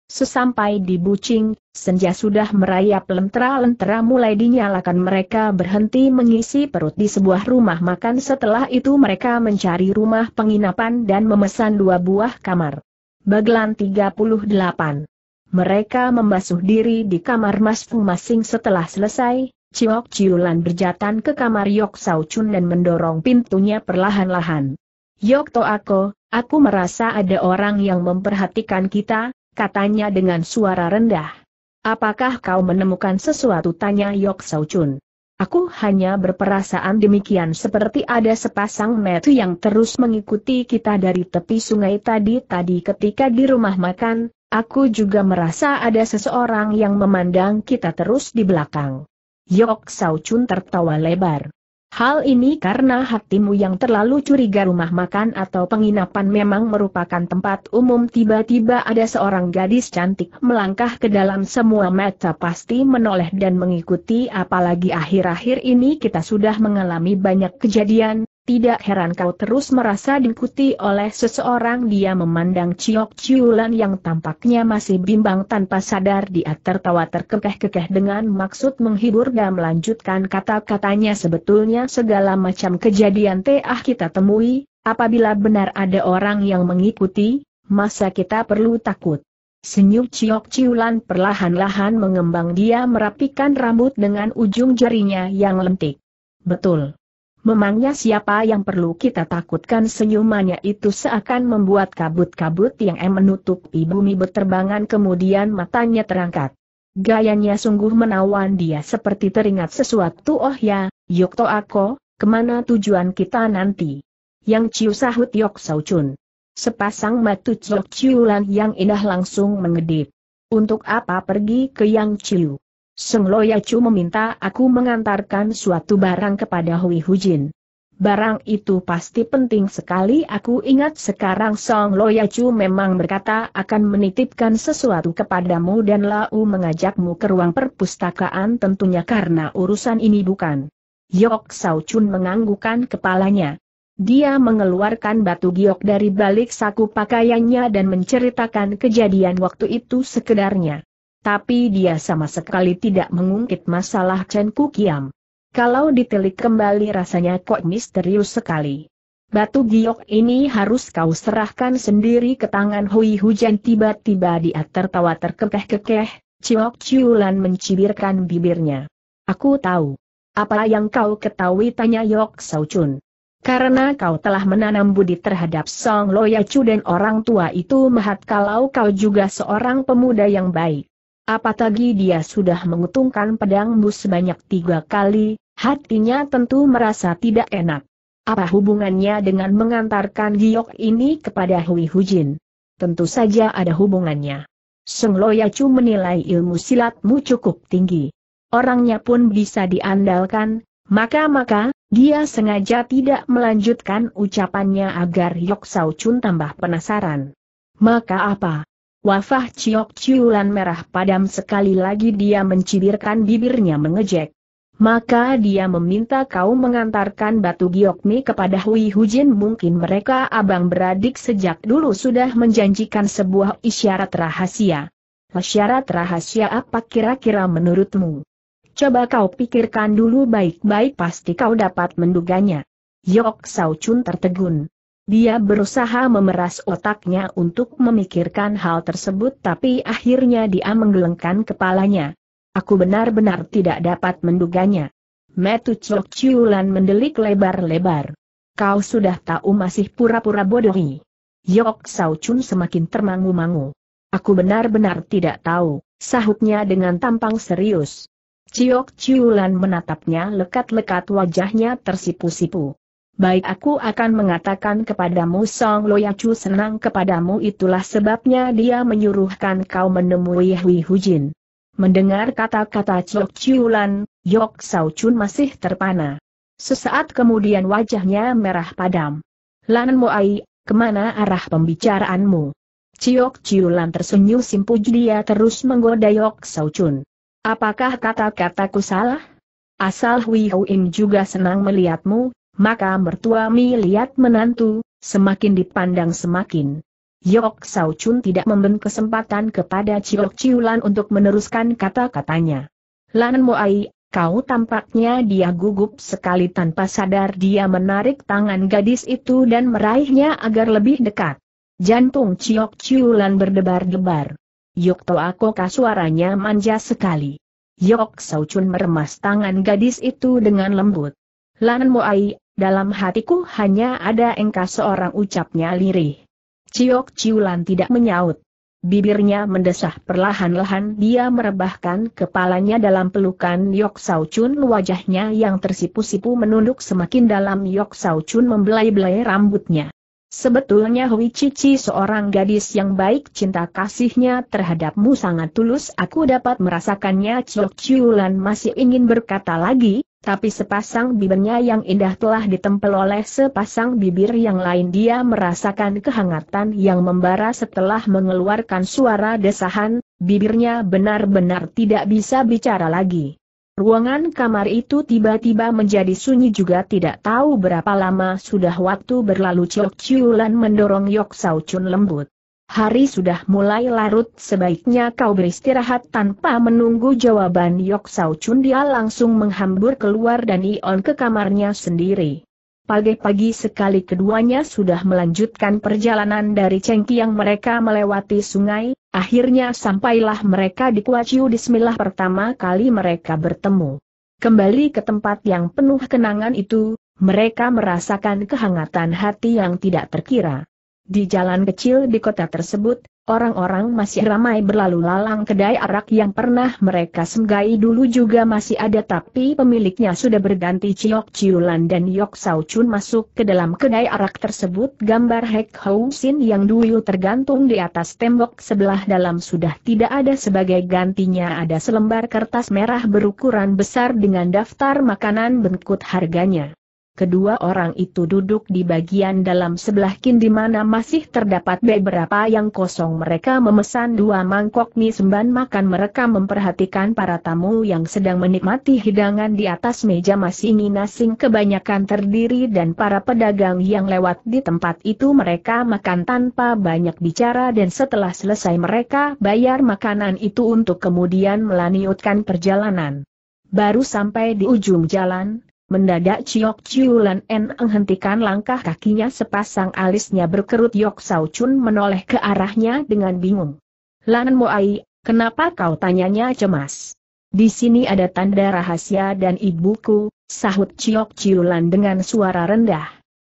Sesampai di Bucing, senja sudah merayap lentera-lentera mulai dinyalakan mereka berhenti mengisi perut di sebuah rumah makan setelah itu mereka mencari rumah penginapan dan memesan dua buah kamar. Bagelan 38 Mereka membasuh diri di kamar masing-masing setelah selesai, Ciok Ciulan berjatan ke kamar Yok Saucun Chun dan mendorong pintunya perlahan-lahan. Yok To Ako, aku merasa ada orang yang memperhatikan kita, katanya dengan suara rendah. Apakah kau menemukan sesuatu? Tanya Yok Sau Chun. Aku hanya berperasaan demikian seperti ada sepasang metu yang terus mengikuti kita dari tepi sungai tadi-tadi ketika di rumah makan, aku juga merasa ada seseorang yang memandang kita terus di belakang. Yok Sau Chun tertawa lebar. Hal ini karena hatimu yang terlalu curiga rumah makan atau penginapan memang merupakan tempat umum tiba-tiba ada seorang gadis cantik melangkah ke dalam semua mata pasti menoleh dan mengikuti apalagi akhir-akhir ini kita sudah mengalami banyak kejadian, tidak heran kau terus merasa diikuti oleh seseorang dia memandang Ciok Ciulan yang tampaknya masih bimbang tanpa sadar dia tertawa terkekeh-kekeh dengan maksud menghibur dan melanjutkan kata-katanya sebetulnya segala macam kejadian teah kita temui, apabila benar ada orang yang mengikuti, masa kita perlu takut. Senyum Ciok Ciulan perlahan-lahan mengembang dia merapikan rambut dengan ujung jarinya yang lentik. Betul. Memangnya siapa yang perlu kita takutkan senyumannya itu seakan membuat kabut-kabut yang menutupi bumi berterbangan kemudian matanya terangkat. Gayanya sungguh menawan dia seperti teringat sesuatu oh ya, Yokto Ako, kemana tujuan kita nanti? Yang Ciu sahut Yok Sepasang Chun. Sepasang mata Ciulan yang indah langsung mengedip. Untuk apa pergi ke Yang Ciu? Seng Chu meminta aku mengantarkan suatu barang kepada Hui Hujin. Barang itu pasti penting sekali aku ingat sekarang Song Chu memang berkata akan menitipkan sesuatu kepadamu dan Lau mengajakmu ke ruang perpustakaan tentunya karena urusan ini bukan. Yok Sao Chun menganggukkan kepalanya. Dia mengeluarkan batu giok dari balik saku pakaiannya dan menceritakan kejadian waktu itu sekedarnya tapi dia sama sekali tidak mengungkit masalah Chen Kukiam. Kalau ditelik kembali rasanya kok misterius sekali. Batu giok ini harus kau serahkan sendiri ke tangan Hui Hujan tiba-tiba dia tertawa terkekeh-kekeh, Ciok Ciulan mencibirkan bibirnya. Aku tahu. Apa yang kau ketahui tanya Yok Chun. Karena kau telah menanam budi terhadap Song Lo Loyacu dan orang tua itu mahat kalau kau juga seorang pemuda yang baik. Apatagi dia sudah mengutungkan pedangmu sebanyak tiga kali, hatinya tentu merasa tidak enak. Apa hubungannya dengan mengantarkan giok ini kepada Hui Hujin? Tentu saja ada hubungannya. Seng Loyacu menilai ilmu silatmu cukup tinggi. Orangnya pun bisa diandalkan, maka-maka, dia sengaja tidak melanjutkan ucapannya agar Yok Sau Chun tambah penasaran. Maka apa? Wafah Ciok Ciulan merah padam sekali lagi dia mencibirkan bibirnya mengejek. Maka dia meminta kau mengantarkan batu giokmi kepada Hui Hujin mungkin mereka abang beradik sejak dulu sudah menjanjikan sebuah isyarat rahasia. Isyarat rahasia apa kira-kira menurutmu? Coba kau pikirkan dulu baik-baik pasti kau dapat menduganya. Yok Sao Chun tertegun. Dia berusaha memeras otaknya untuk memikirkan hal tersebut tapi akhirnya dia menggelengkan kepalanya. Aku benar-benar tidak dapat menduganya. Metu Chok Chiulan mendelik lebar-lebar. Kau sudah tahu masih pura-pura bodohi. Yok Sao Chun semakin termangu-mangu. Aku benar-benar tidak tahu, sahutnya dengan tampang serius. Ciok Ciulan menatapnya lekat-lekat wajahnya tersipu-sipu baik aku akan mengatakan kepadamu Song Loyacu senang kepadamu itulah sebabnya dia menyuruhkan kau menemui Hui Hujin. Mendengar kata-kata Chok Chiulan, Yok Sao Chun masih terpana. Sesaat kemudian wajahnya merah padam. Lan Moai, kemana arah pembicaraanmu? Ciok Chiulan tersenyum simpuj dia terus menggoda Yok Sao Chun. Apakah kata-kataku salah? Asal Hui Houin juga senang melihatmu, maka mertua Mi lihat menantu, semakin dipandang semakin. Yok Sao Chun tidak memberi kesempatan kepada Ciok Ciulan untuk meneruskan kata-katanya. Lan Moai, kau tampaknya dia gugup sekali tanpa sadar dia menarik tangan gadis itu dan meraihnya agar lebih dekat. Jantung Ciok Ciulan berdebar-debar. Yok Toako suaranya manja sekali. Yok Sao Chun meremas tangan gadis itu dengan lembut. Lan Moai, dalam hatiku hanya ada engkau seorang ucapnya lirih. Ciok Ciulan tidak menyaut. Bibirnya mendesah perlahan-lahan dia merebahkan kepalanya dalam pelukan Yok Sao Chun wajahnya yang tersipu-sipu menunduk semakin dalam Yok Sao Chun membelai-belai rambutnya. Sebetulnya Hui Cici seorang gadis yang baik cinta kasihnya terhadapmu sangat tulus aku dapat merasakannya Ciok Ciulan masih ingin berkata lagi, tapi sepasang bibirnya yang indah telah ditempel oleh sepasang bibir yang lain dia merasakan kehangatan yang membara setelah mengeluarkan suara desahan, bibirnya benar-benar tidak bisa bicara lagi. Ruangan kamar itu tiba-tiba menjadi sunyi juga tidak tahu berapa lama sudah waktu berlalu Chiu lan mendorong Yok Sau Chun lembut. Hari sudah mulai larut sebaiknya kau beristirahat tanpa menunggu jawaban Yok Sao Chun dia langsung menghambur keluar dan Ion ke kamarnya sendiri. Pagi-pagi sekali keduanya sudah melanjutkan perjalanan dari Cengki yang mereka melewati sungai, akhirnya sampailah mereka di Kuaciu Bismillah pertama kali mereka bertemu. Kembali ke tempat yang penuh kenangan itu, mereka merasakan kehangatan hati yang tidak terkira. Di jalan kecil di kota tersebut, orang-orang masih ramai berlalu lalang kedai arak yang pernah mereka senggai dulu juga masih ada tapi pemiliknya sudah berganti Ciok Ciulan dan Yok Sao Chun masuk ke dalam kedai arak tersebut gambar Hek Hou Sin yang dulu tergantung di atas tembok sebelah dalam sudah tidak ada sebagai gantinya ada selembar kertas merah berukuran besar dengan daftar makanan bengkut harganya kedua orang itu duduk di bagian dalam sebelah kin di mana masih terdapat beberapa yang kosong. Mereka memesan dua mangkok mie semban makan mereka memperhatikan para tamu yang sedang menikmati hidangan di atas meja masing-masing kebanyakan terdiri dan para pedagang yang lewat di tempat itu mereka makan tanpa banyak bicara dan setelah selesai mereka bayar makanan itu untuk kemudian melanjutkan perjalanan. Baru sampai di ujung jalan, Mendadak Ciok Ciulan En menghentikan langkah kakinya sepasang alisnya berkerut Yok Sao Chun menoleh ke arahnya dengan bingung. Lan Ai, kenapa kau tanyanya cemas? Di sini ada tanda rahasia dan ibuku, sahut Ciok Ciulan dengan suara rendah.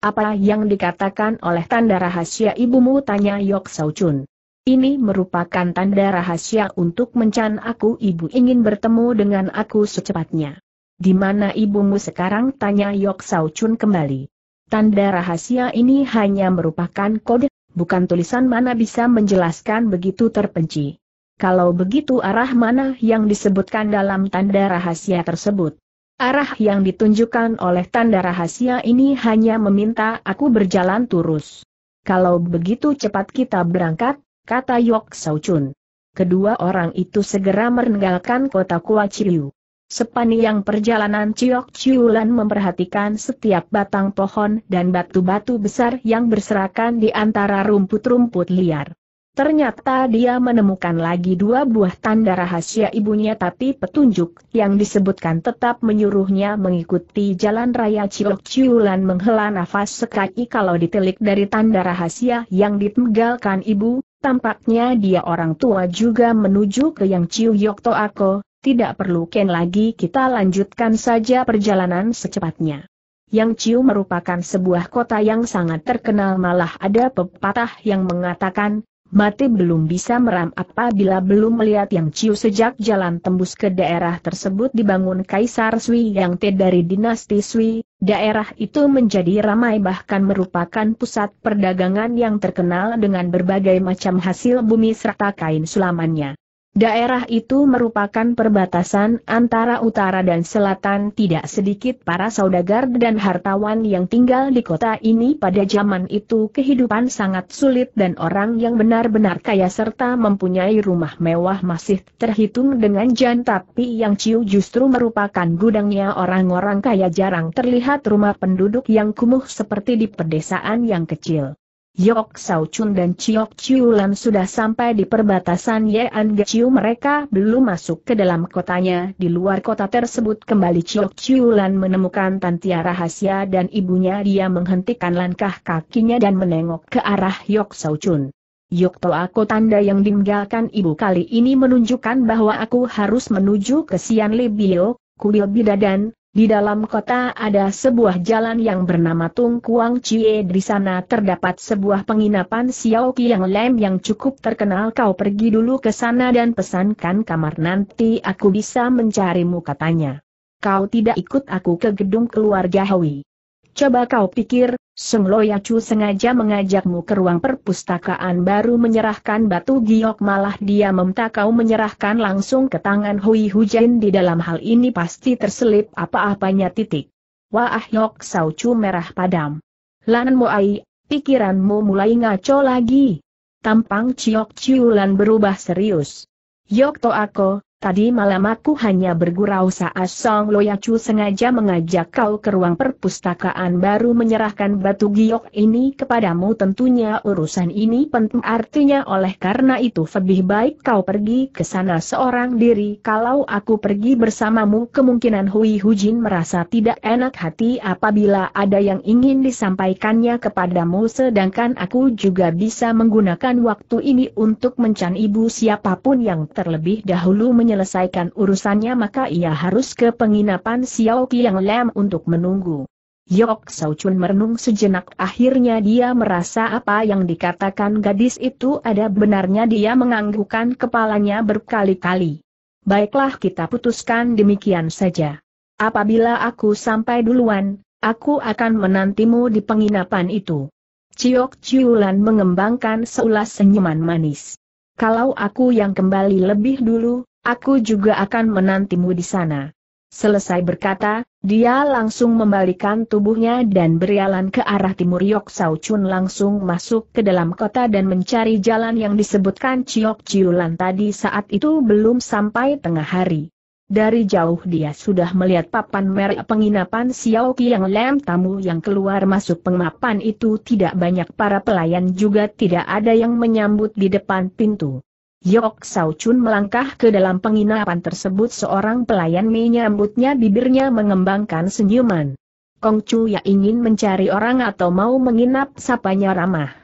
Apa yang dikatakan oleh tanda rahasia ibumu tanya Yok Sao Chun. Ini merupakan tanda rahasia untuk mencan aku ibu ingin bertemu dengan aku secepatnya. Di mana ibumu sekarang? Tanya Yok Sao Chun kembali. Tanda rahasia ini hanya merupakan kode, bukan tulisan mana bisa menjelaskan begitu terpenci. Kalau begitu arah mana yang disebutkan dalam tanda rahasia tersebut? Arah yang ditunjukkan oleh tanda rahasia ini hanya meminta aku berjalan turus. Kalau begitu cepat kita berangkat, kata Yok Chun. Kedua orang itu segera meninggalkan kota Kuachiryu. Sepanjang perjalanan Ciok Ciulan memperhatikan setiap batang pohon dan batu-batu besar yang berserakan di antara rumput-rumput liar. Ternyata dia menemukan lagi dua buah tanda rahasia ibunya tapi petunjuk yang disebutkan tetap menyuruhnya mengikuti jalan raya Ciok Ciulan menghela nafas sekali kalau ditelik dari tanda rahasia yang ditenggalkan ibu, tampaknya dia orang tua juga menuju ke yang Ciu Yokto Ako, tidak perlu Ken lagi kita lanjutkan saja perjalanan secepatnya. Yang Ciu merupakan sebuah kota yang sangat terkenal malah ada pepatah yang mengatakan, mati belum bisa meram apabila belum melihat Yang Ciu sejak jalan tembus ke daerah tersebut dibangun Kaisar Sui yang Te dari dinasti Sui, daerah itu menjadi ramai bahkan merupakan pusat perdagangan yang terkenal dengan berbagai macam hasil bumi serta kain sulamannya. Daerah itu merupakan perbatasan antara utara dan selatan tidak sedikit para saudagar dan hartawan yang tinggal di kota ini pada zaman itu kehidupan sangat sulit dan orang yang benar-benar kaya serta mempunyai rumah mewah masih terhitung dengan jan tapi yang ciu justru merupakan gudangnya orang-orang kaya jarang terlihat rumah penduduk yang kumuh seperti di pedesaan yang kecil. Yok Sao Chun dan Chiok Chiu Lan sudah sampai di perbatasan Yean Chiu mereka belum masuk ke dalam kotanya. Di luar kota tersebut kembali Chiok Chiu Lan menemukan Tantia rahasia dan ibunya dia menghentikan langkah kakinya dan menengok ke arah Yok Sao Chun. Yok Toa aku tanda yang ditinggalkan ibu kali ini menunjukkan bahwa aku harus menuju ke Sian Libio, kuil bidadan, di dalam kota ada sebuah jalan yang bernama Tung Kuang Chie. Di sana terdapat sebuah penginapan Xiao Qiang Lem yang cukup terkenal. Kau pergi dulu ke sana dan pesankan kamar nanti aku bisa mencarimu katanya. Kau tidak ikut aku ke gedung keluarga Hui. Coba kau pikir, Semloya Chu sengaja mengajakmu ke ruang perpustakaan baru menyerahkan batu giok malah dia meminta kau menyerahkan langsung ke tangan Hui Hujen di dalam hal ini pasti terselip apa apanya titik. Wah Yok saucu Chu merah padam. Lan ai pikiranmu mulai ngaco lagi. Tampang Ciok Ciulan berubah serius. Yok to aku. Tadi malam aku hanya bergurau saat Song Loyacu sengaja mengajak kau ke ruang perpustakaan baru menyerahkan batu giok ini kepadamu tentunya urusan ini penting artinya oleh karena itu lebih baik kau pergi ke sana seorang diri kalau aku pergi bersamamu kemungkinan Hui Hujin merasa tidak enak hati apabila ada yang ingin disampaikannya kepadamu sedangkan aku juga bisa menggunakan waktu ini untuk mencan ibu siapapun yang terlebih dahulu menyerahkan menyelesaikan urusannya maka ia harus ke penginapan Xiao Qiang Lam untuk menunggu. Yok Sao Chun merenung sejenak akhirnya dia merasa apa yang dikatakan gadis itu ada benarnya dia menganggukkan kepalanya berkali-kali. Baiklah kita putuskan demikian saja. Apabila aku sampai duluan, aku akan menantimu di penginapan itu. Ciok Ciulan mengembangkan seulas senyuman manis. Kalau aku yang kembali lebih dulu, Aku juga akan menantimu di sana. Selesai berkata, dia langsung membalikan tubuhnya dan berjalan ke arah timur Yok Sao Chun langsung masuk ke dalam kota dan mencari jalan yang disebutkan Ciok Ciulan tadi saat itu belum sampai tengah hari. Dari jauh dia sudah melihat papan merek penginapan Xiao Yang Lem tamu yang keluar masuk penginapan itu tidak banyak para pelayan juga tidak ada yang menyambut di depan pintu. Yok Sao Chun melangkah ke dalam penginapan tersebut seorang pelayan menyambutnya bibirnya mengembangkan senyuman. Kong Chu ya ingin mencari orang atau mau menginap sapanya ramah.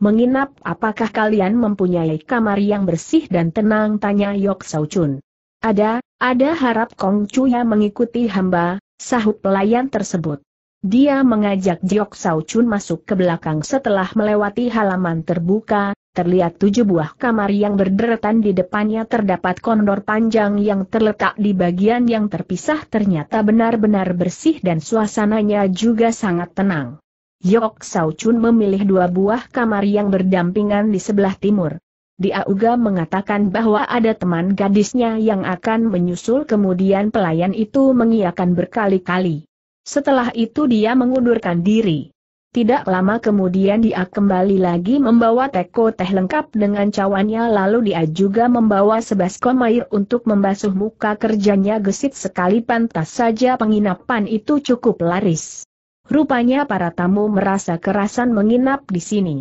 Menginap apakah kalian mempunyai kamar yang bersih dan tenang tanya Yok Sao Chun. Ada, ada harap Kong Chu ya mengikuti hamba, sahut pelayan tersebut. Dia mengajak Jok Sao Chun masuk ke belakang setelah melewati halaman terbuka, terlihat tujuh buah kamar yang berderetan di depannya terdapat kondor panjang yang terletak di bagian yang terpisah ternyata benar-benar bersih dan suasananya juga sangat tenang. Jok Sao Chun memilih dua buah kamar yang berdampingan di sebelah timur. Dia Uga mengatakan bahwa ada teman gadisnya yang akan menyusul kemudian pelayan itu mengiakan berkali-kali. Setelah itu dia mengundurkan diri. Tidak lama kemudian dia kembali lagi membawa teko teh lengkap dengan cawannya lalu dia juga membawa sebaskom air untuk membasuh muka kerjanya gesit sekali pantas saja penginapan itu cukup laris. Rupanya para tamu merasa kerasan menginap di sini.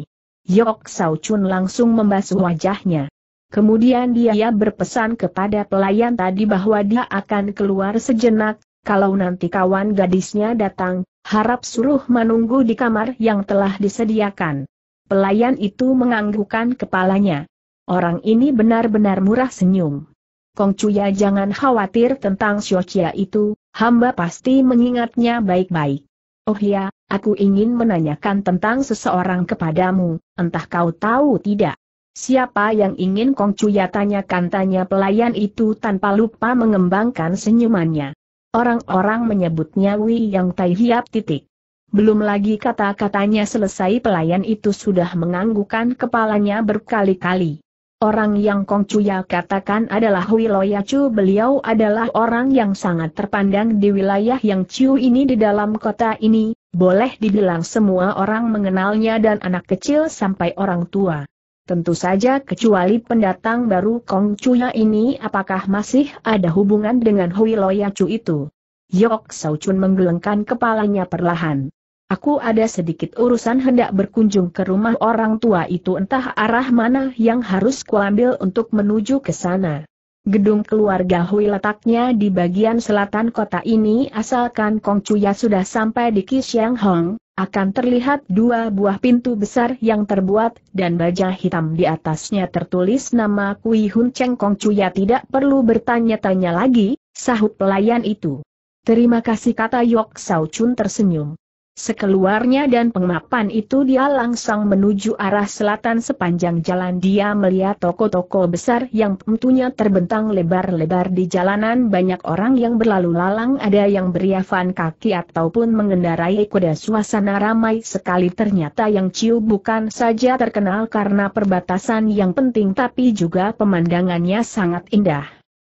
Yok Sao Chun langsung membasuh wajahnya. Kemudian dia berpesan kepada pelayan tadi bahwa dia akan keluar sejenak, kalau nanti kawan gadisnya datang, harap suruh menunggu di kamar yang telah disediakan. Pelayan itu menganggukkan kepalanya. Orang ini benar-benar murah senyum. Kong Cuya jangan khawatir tentang Xiochia itu, hamba pasti mengingatnya baik-baik. Oh ya, aku ingin menanyakan tentang seseorang kepadamu, entah kau tahu tidak. Siapa yang ingin Kong Cuya tanyakan tanya pelayan itu tanpa lupa mengembangkan senyumannya. Orang-orang menyebutnya Wi Yang Tai Hiap titik. Belum lagi kata-katanya selesai pelayan itu sudah menganggukkan kepalanya berkali-kali. Orang yang Kong Cuya katakan adalah wilayah Loyacu. beliau adalah orang yang sangat terpandang di wilayah yang Chu ini di dalam kota ini, boleh dibilang semua orang mengenalnya dan anak kecil sampai orang tua. Tentu saja kecuali pendatang baru Kong Chuya ini apakah masih ada hubungan dengan Hui Loya Chu itu. Yok Sao Chun menggelengkan kepalanya perlahan. Aku ada sedikit urusan hendak berkunjung ke rumah orang tua itu entah arah mana yang harus kuambil untuk menuju ke sana. Gedung keluarga Hui letaknya di bagian selatan kota ini asalkan Kong Chuya sudah sampai di Kishiang Hong, akan terlihat dua buah pintu besar yang terbuat dan baja hitam di atasnya tertulis nama Kui Hun Cheng Kong ya tidak perlu bertanya-tanya lagi, sahut pelayan itu. Terima kasih kata Yok Sao Chun tersenyum. Sekeluarnya dan pengapan itu dia langsung menuju arah selatan sepanjang jalan dia melihat toko-toko besar yang tentunya terbentang lebar-lebar di jalanan banyak orang yang berlalu lalang ada yang beriafan kaki ataupun mengendarai kuda suasana ramai sekali ternyata yang Ciu bukan saja terkenal karena perbatasan yang penting tapi juga pemandangannya sangat indah.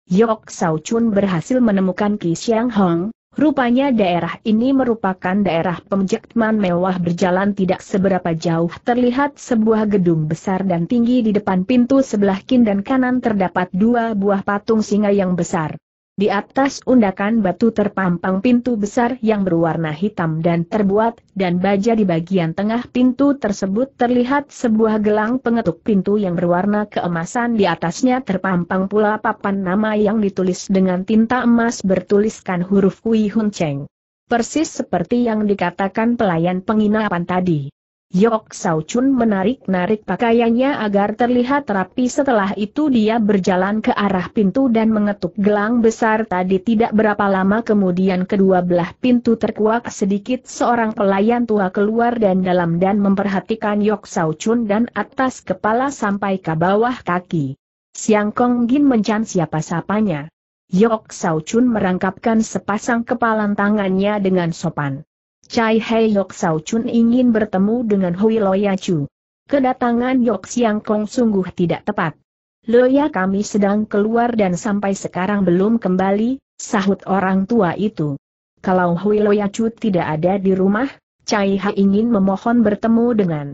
Yok Sao Chun berhasil menemukan Ki Xiang Hong, Rupanya daerah ini merupakan daerah pemjekman mewah berjalan tidak seberapa jauh terlihat sebuah gedung besar dan tinggi di depan pintu sebelah kin dan kanan terdapat dua buah patung singa yang besar. Di atas undakan batu terpampang pintu besar yang berwarna hitam dan terbuat, dan baja di bagian tengah pintu tersebut terlihat sebuah gelang pengetuk pintu yang berwarna keemasan di atasnya terpampang pula papan nama yang ditulis dengan tinta emas bertuliskan huruf Kui Hun Cheng. Persis seperti yang dikatakan pelayan penginapan tadi. Yok Sao Chun menarik-narik pakaiannya agar terlihat rapi setelah itu dia berjalan ke arah pintu dan mengetuk gelang besar tadi tidak berapa lama kemudian kedua belah pintu terkuak sedikit seorang pelayan tua keluar dan dalam dan memperhatikan Yok Sao Chun dan atas kepala sampai ke bawah kaki. Siang Kong Gin mencan siapa-sapanya. Yok Sao Chun merangkapkan sepasang kepalan tangannya dengan sopan. Cai Hei Yok Sao Chun ingin bertemu dengan Hui Loya Chu. Kedatangan Yok Siang Kong sungguh tidak tepat. Loya kami sedang keluar dan sampai sekarang belum kembali, sahut orang tua itu. Kalau Hui Loya Chu tidak ada di rumah, Cai Hei ingin memohon bertemu dengan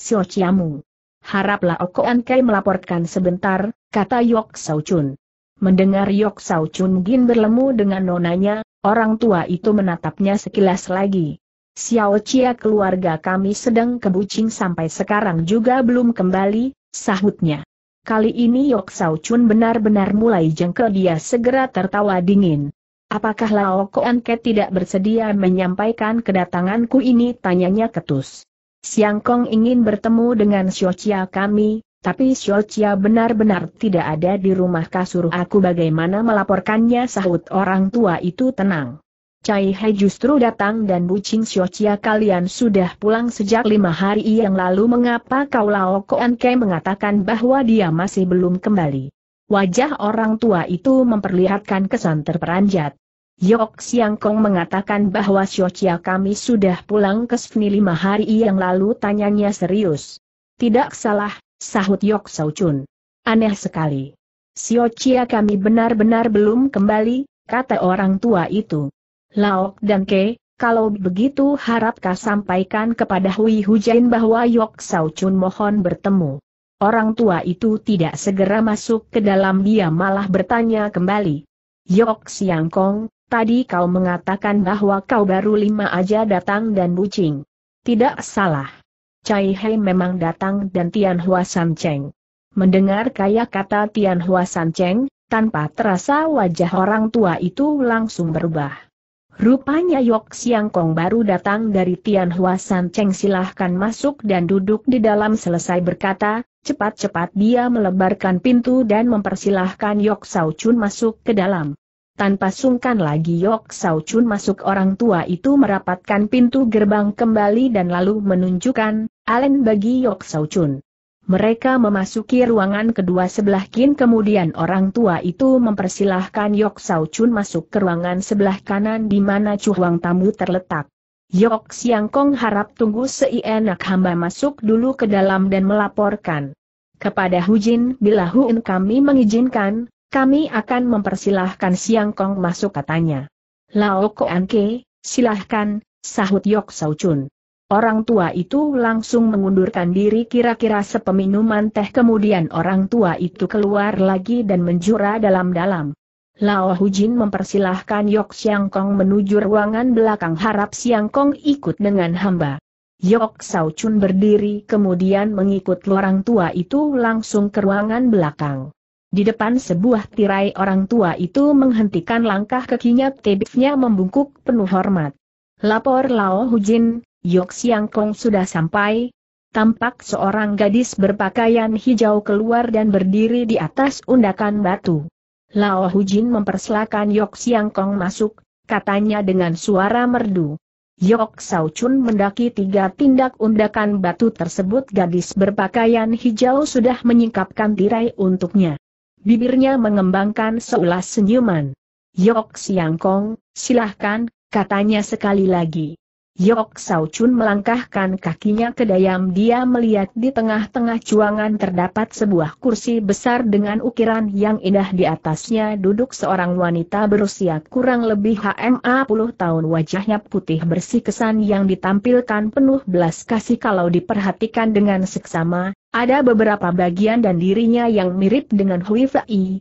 Sio Chiamu. Haraplah Okoan Kai melaporkan sebentar, kata Yok Sao Chun. Mendengar Yok Sao Chun Gin berlemu dengan nonanya, orang tua itu menatapnya sekilas lagi. Xiao Chia keluarga kami sedang kebucing sampai sekarang juga belum kembali, sahutnya. Kali ini Yok Sao Chun benar-benar mulai jengkel dia segera tertawa dingin. Apakah Lao Koan Ke tidak bersedia menyampaikan kedatanganku ini tanyanya ketus. Siang Kong ingin bertemu dengan Xiao Chia kami, tapi Xiao Chia benar-benar tidak ada di rumah kasur aku bagaimana melaporkannya sahut orang tua itu tenang. Cai He justru datang dan Bucing Chia kalian sudah pulang sejak lima hari yang lalu mengapa kau Lao Koan Ke mengatakan bahwa dia masih belum kembali. Wajah orang tua itu memperlihatkan kesan terperanjat. Yok Siang Kong mengatakan bahwa Chia kami sudah pulang ke Svni lima hari yang lalu tanyanya serius. Tidak salah, sahut Yok Sao Chun. Aneh sekali. Chia kami benar-benar belum kembali, kata orang tua itu. Laok dan Ke, kalau begitu harapkah sampaikan kepada Hui Hujain bahwa Yok Sao Chun mohon bertemu. Orang tua itu tidak segera masuk ke dalam dia malah bertanya kembali. Yok Siang Kong, tadi kau mengatakan bahwa kau baru lima aja datang dan bucing. Tidak salah. Cai Hei memang datang dan Tian Hua San Cheng. Mendengar kaya kata Tian Hua San Cheng, tanpa terasa wajah orang tua itu langsung berubah. Rupanya Yok Siang Kong baru datang dari Tian Hua San Cheng silahkan masuk dan duduk di dalam selesai berkata, cepat-cepat dia melebarkan pintu dan mempersilahkan Yok Sao Chun masuk ke dalam. Tanpa sungkan lagi Yok Sao Chun masuk orang tua itu merapatkan pintu gerbang kembali dan lalu menunjukkan, Alen bagi Yok Sao Chun. Mereka memasuki ruangan kedua sebelah kin kemudian orang tua itu mempersilahkan Yok Sao Chun masuk ke ruangan sebelah kanan di mana cuhuang tamu terletak. Yok Siang Kong harap tunggu seienak hamba masuk dulu ke dalam dan melaporkan. Kepada Hu Jin, bila Huin kami mengizinkan, kami akan mempersilahkan Siang Kong masuk katanya. Lao Koan Ke, silahkan, sahut Yok Sao Chun. Orang tua itu langsung mengundurkan diri kira-kira sepeminuman teh kemudian orang tua itu keluar lagi dan menjura dalam-dalam. Lao Hujin mempersilahkan Yok Siang Kong menuju ruangan belakang harap Siang Kong ikut dengan hamba. Yok Sao Chun berdiri kemudian mengikut orang tua itu langsung ke ruangan belakang. Di depan sebuah tirai orang tua itu menghentikan langkah kekinya tebiknya membungkuk penuh hormat. Lapor Lao Hujin, Yok Siang Kong sudah sampai, tampak seorang gadis berpakaian hijau keluar dan berdiri di atas undakan batu. Lao Hu Jin mempersilakan Yok Siang Kong masuk, katanya dengan suara merdu. Yok Sao Chun mendaki tiga tindak undakan batu tersebut gadis berpakaian hijau sudah menyingkapkan tirai untuknya. Bibirnya mengembangkan seulas senyuman. Yok Siang Kong, silahkan, katanya sekali lagi. Yok Sao Chun melangkahkan kakinya ke dayam dia melihat di tengah-tengah cuangan terdapat sebuah kursi besar dengan ukiran yang indah di atasnya duduk seorang wanita berusia kurang lebih HMA puluh tahun wajahnya putih bersih kesan yang ditampilkan penuh belas kasih kalau diperhatikan dengan seksama, ada beberapa bagian dan dirinya yang mirip dengan Hui Fai.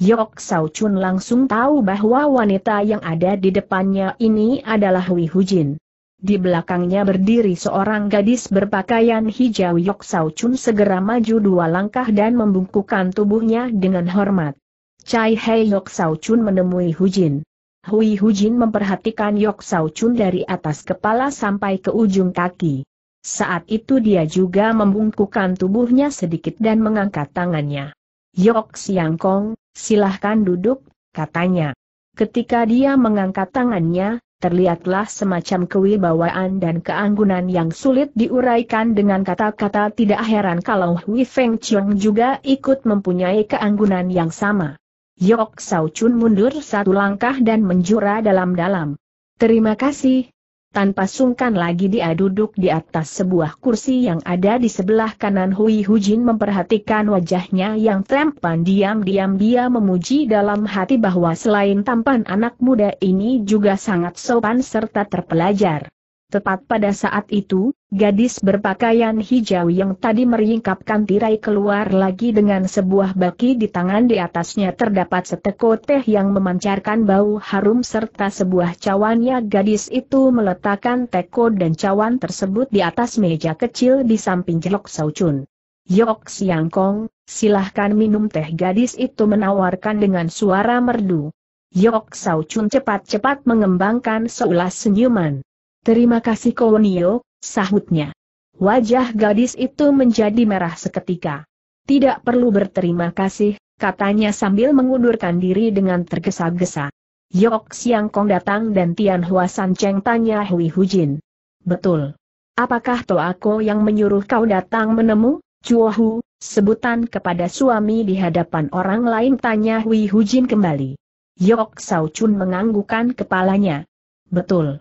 Yok Sao Chun langsung tahu bahwa wanita yang ada di depannya ini adalah Hui Hujin. Di belakangnya berdiri seorang gadis berpakaian hijau Yok Sao Chun segera maju dua langkah dan membungkukkan tubuhnya dengan hormat. Cai Hei Yok Sao Chun menemui Hujin. Hui Hujin memperhatikan Yok Sao Chun dari atas kepala sampai ke ujung kaki. Saat itu dia juga membungkukkan tubuhnya sedikit dan mengangkat tangannya. Yok Siang Kong, silahkan duduk, katanya. Ketika dia mengangkat tangannya, terlihatlah semacam kewibawaan dan keanggunan yang sulit diuraikan dengan kata-kata tidak heran kalau Hui Feng Chong juga ikut mempunyai keanggunan yang sama. Yok Sao Chun mundur satu langkah dan menjura dalam-dalam. Terima kasih, tanpa sungkan lagi dia duduk di atas sebuah kursi yang ada di sebelah kanan Hui Hujin memperhatikan wajahnya yang tampan diam-diam dia memuji dalam hati bahwa selain tampan anak muda ini juga sangat sopan serta terpelajar. Tepat pada saat itu, gadis berpakaian hijau yang tadi meringkapkan tirai keluar lagi dengan sebuah baki di tangan di atasnya terdapat seteko teh yang memancarkan bau harum serta sebuah cawannya gadis itu meletakkan teko dan cawan tersebut di atas meja kecil di samping jelok saucun. Yok Siang Kong, silahkan minum teh gadis itu menawarkan dengan suara merdu. Yok Saucun cepat-cepat mengembangkan seulas senyuman. Terima kasih Kowonio, sahutnya. Wajah gadis itu menjadi merah seketika. Tidak perlu berterima kasih, katanya sambil mengundurkan diri dengan tergesa-gesa. Yok Siang Kong datang dan Tian Hua San Cheng tanya Hui Hujin. Betul. Apakah Toako yang menyuruh kau datang menemu, Chuo Hu, sebutan kepada suami di hadapan orang lain tanya Hui Hujin kembali. Yok Sao Chun menganggukan kepalanya. Betul.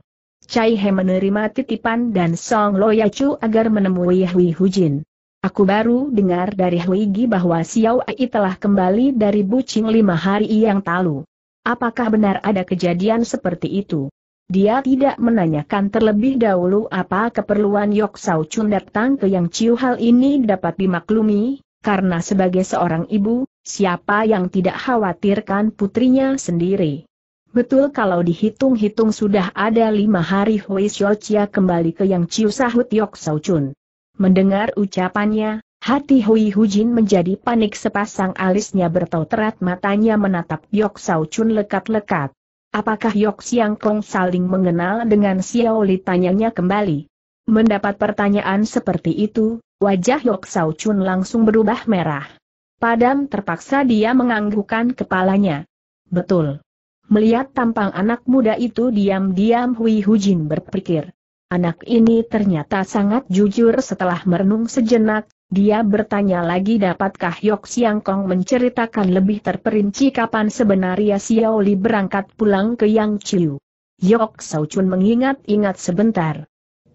Chai He menerima titipan dan Song Loya Chu agar menemui Hui Hujin. Aku baru dengar dari Hui Gi bahwa Xiao Ai telah kembali dari bucing lima hari yang lalu. Apakah benar ada kejadian seperti itu? Dia tidak menanyakan terlebih dahulu apa keperluan Yok Sao Chun datang ke Yang Chiu hal ini dapat dimaklumi, karena sebagai seorang ibu, siapa yang tidak khawatirkan putrinya sendiri. Betul kalau dihitung-hitung sudah ada lima hari Hui Xiaochia kembali ke Yang Chiu sahut Yok Sao Chun. Mendengar ucapannya, hati Hui Hujin menjadi panik sepasang alisnya bertauterat matanya menatap Yok Sao Chun lekat-lekat. Apakah Yok Siang Kong saling mengenal dengan Xiao Li tanyanya kembali. Mendapat pertanyaan seperti itu, wajah Yok Sao Chun langsung berubah merah. Padam terpaksa dia menganggukkan kepalanya. Betul. Melihat tampang anak muda itu diam-diam Hui Hujin berpikir. Anak ini ternyata sangat jujur setelah merenung sejenak, dia bertanya lagi dapatkah Yok Siang Kong menceritakan lebih terperinci kapan sebenarnya Xiao Li berangkat pulang ke Yang Chiu. Yok Sao Chun mengingat-ingat sebentar.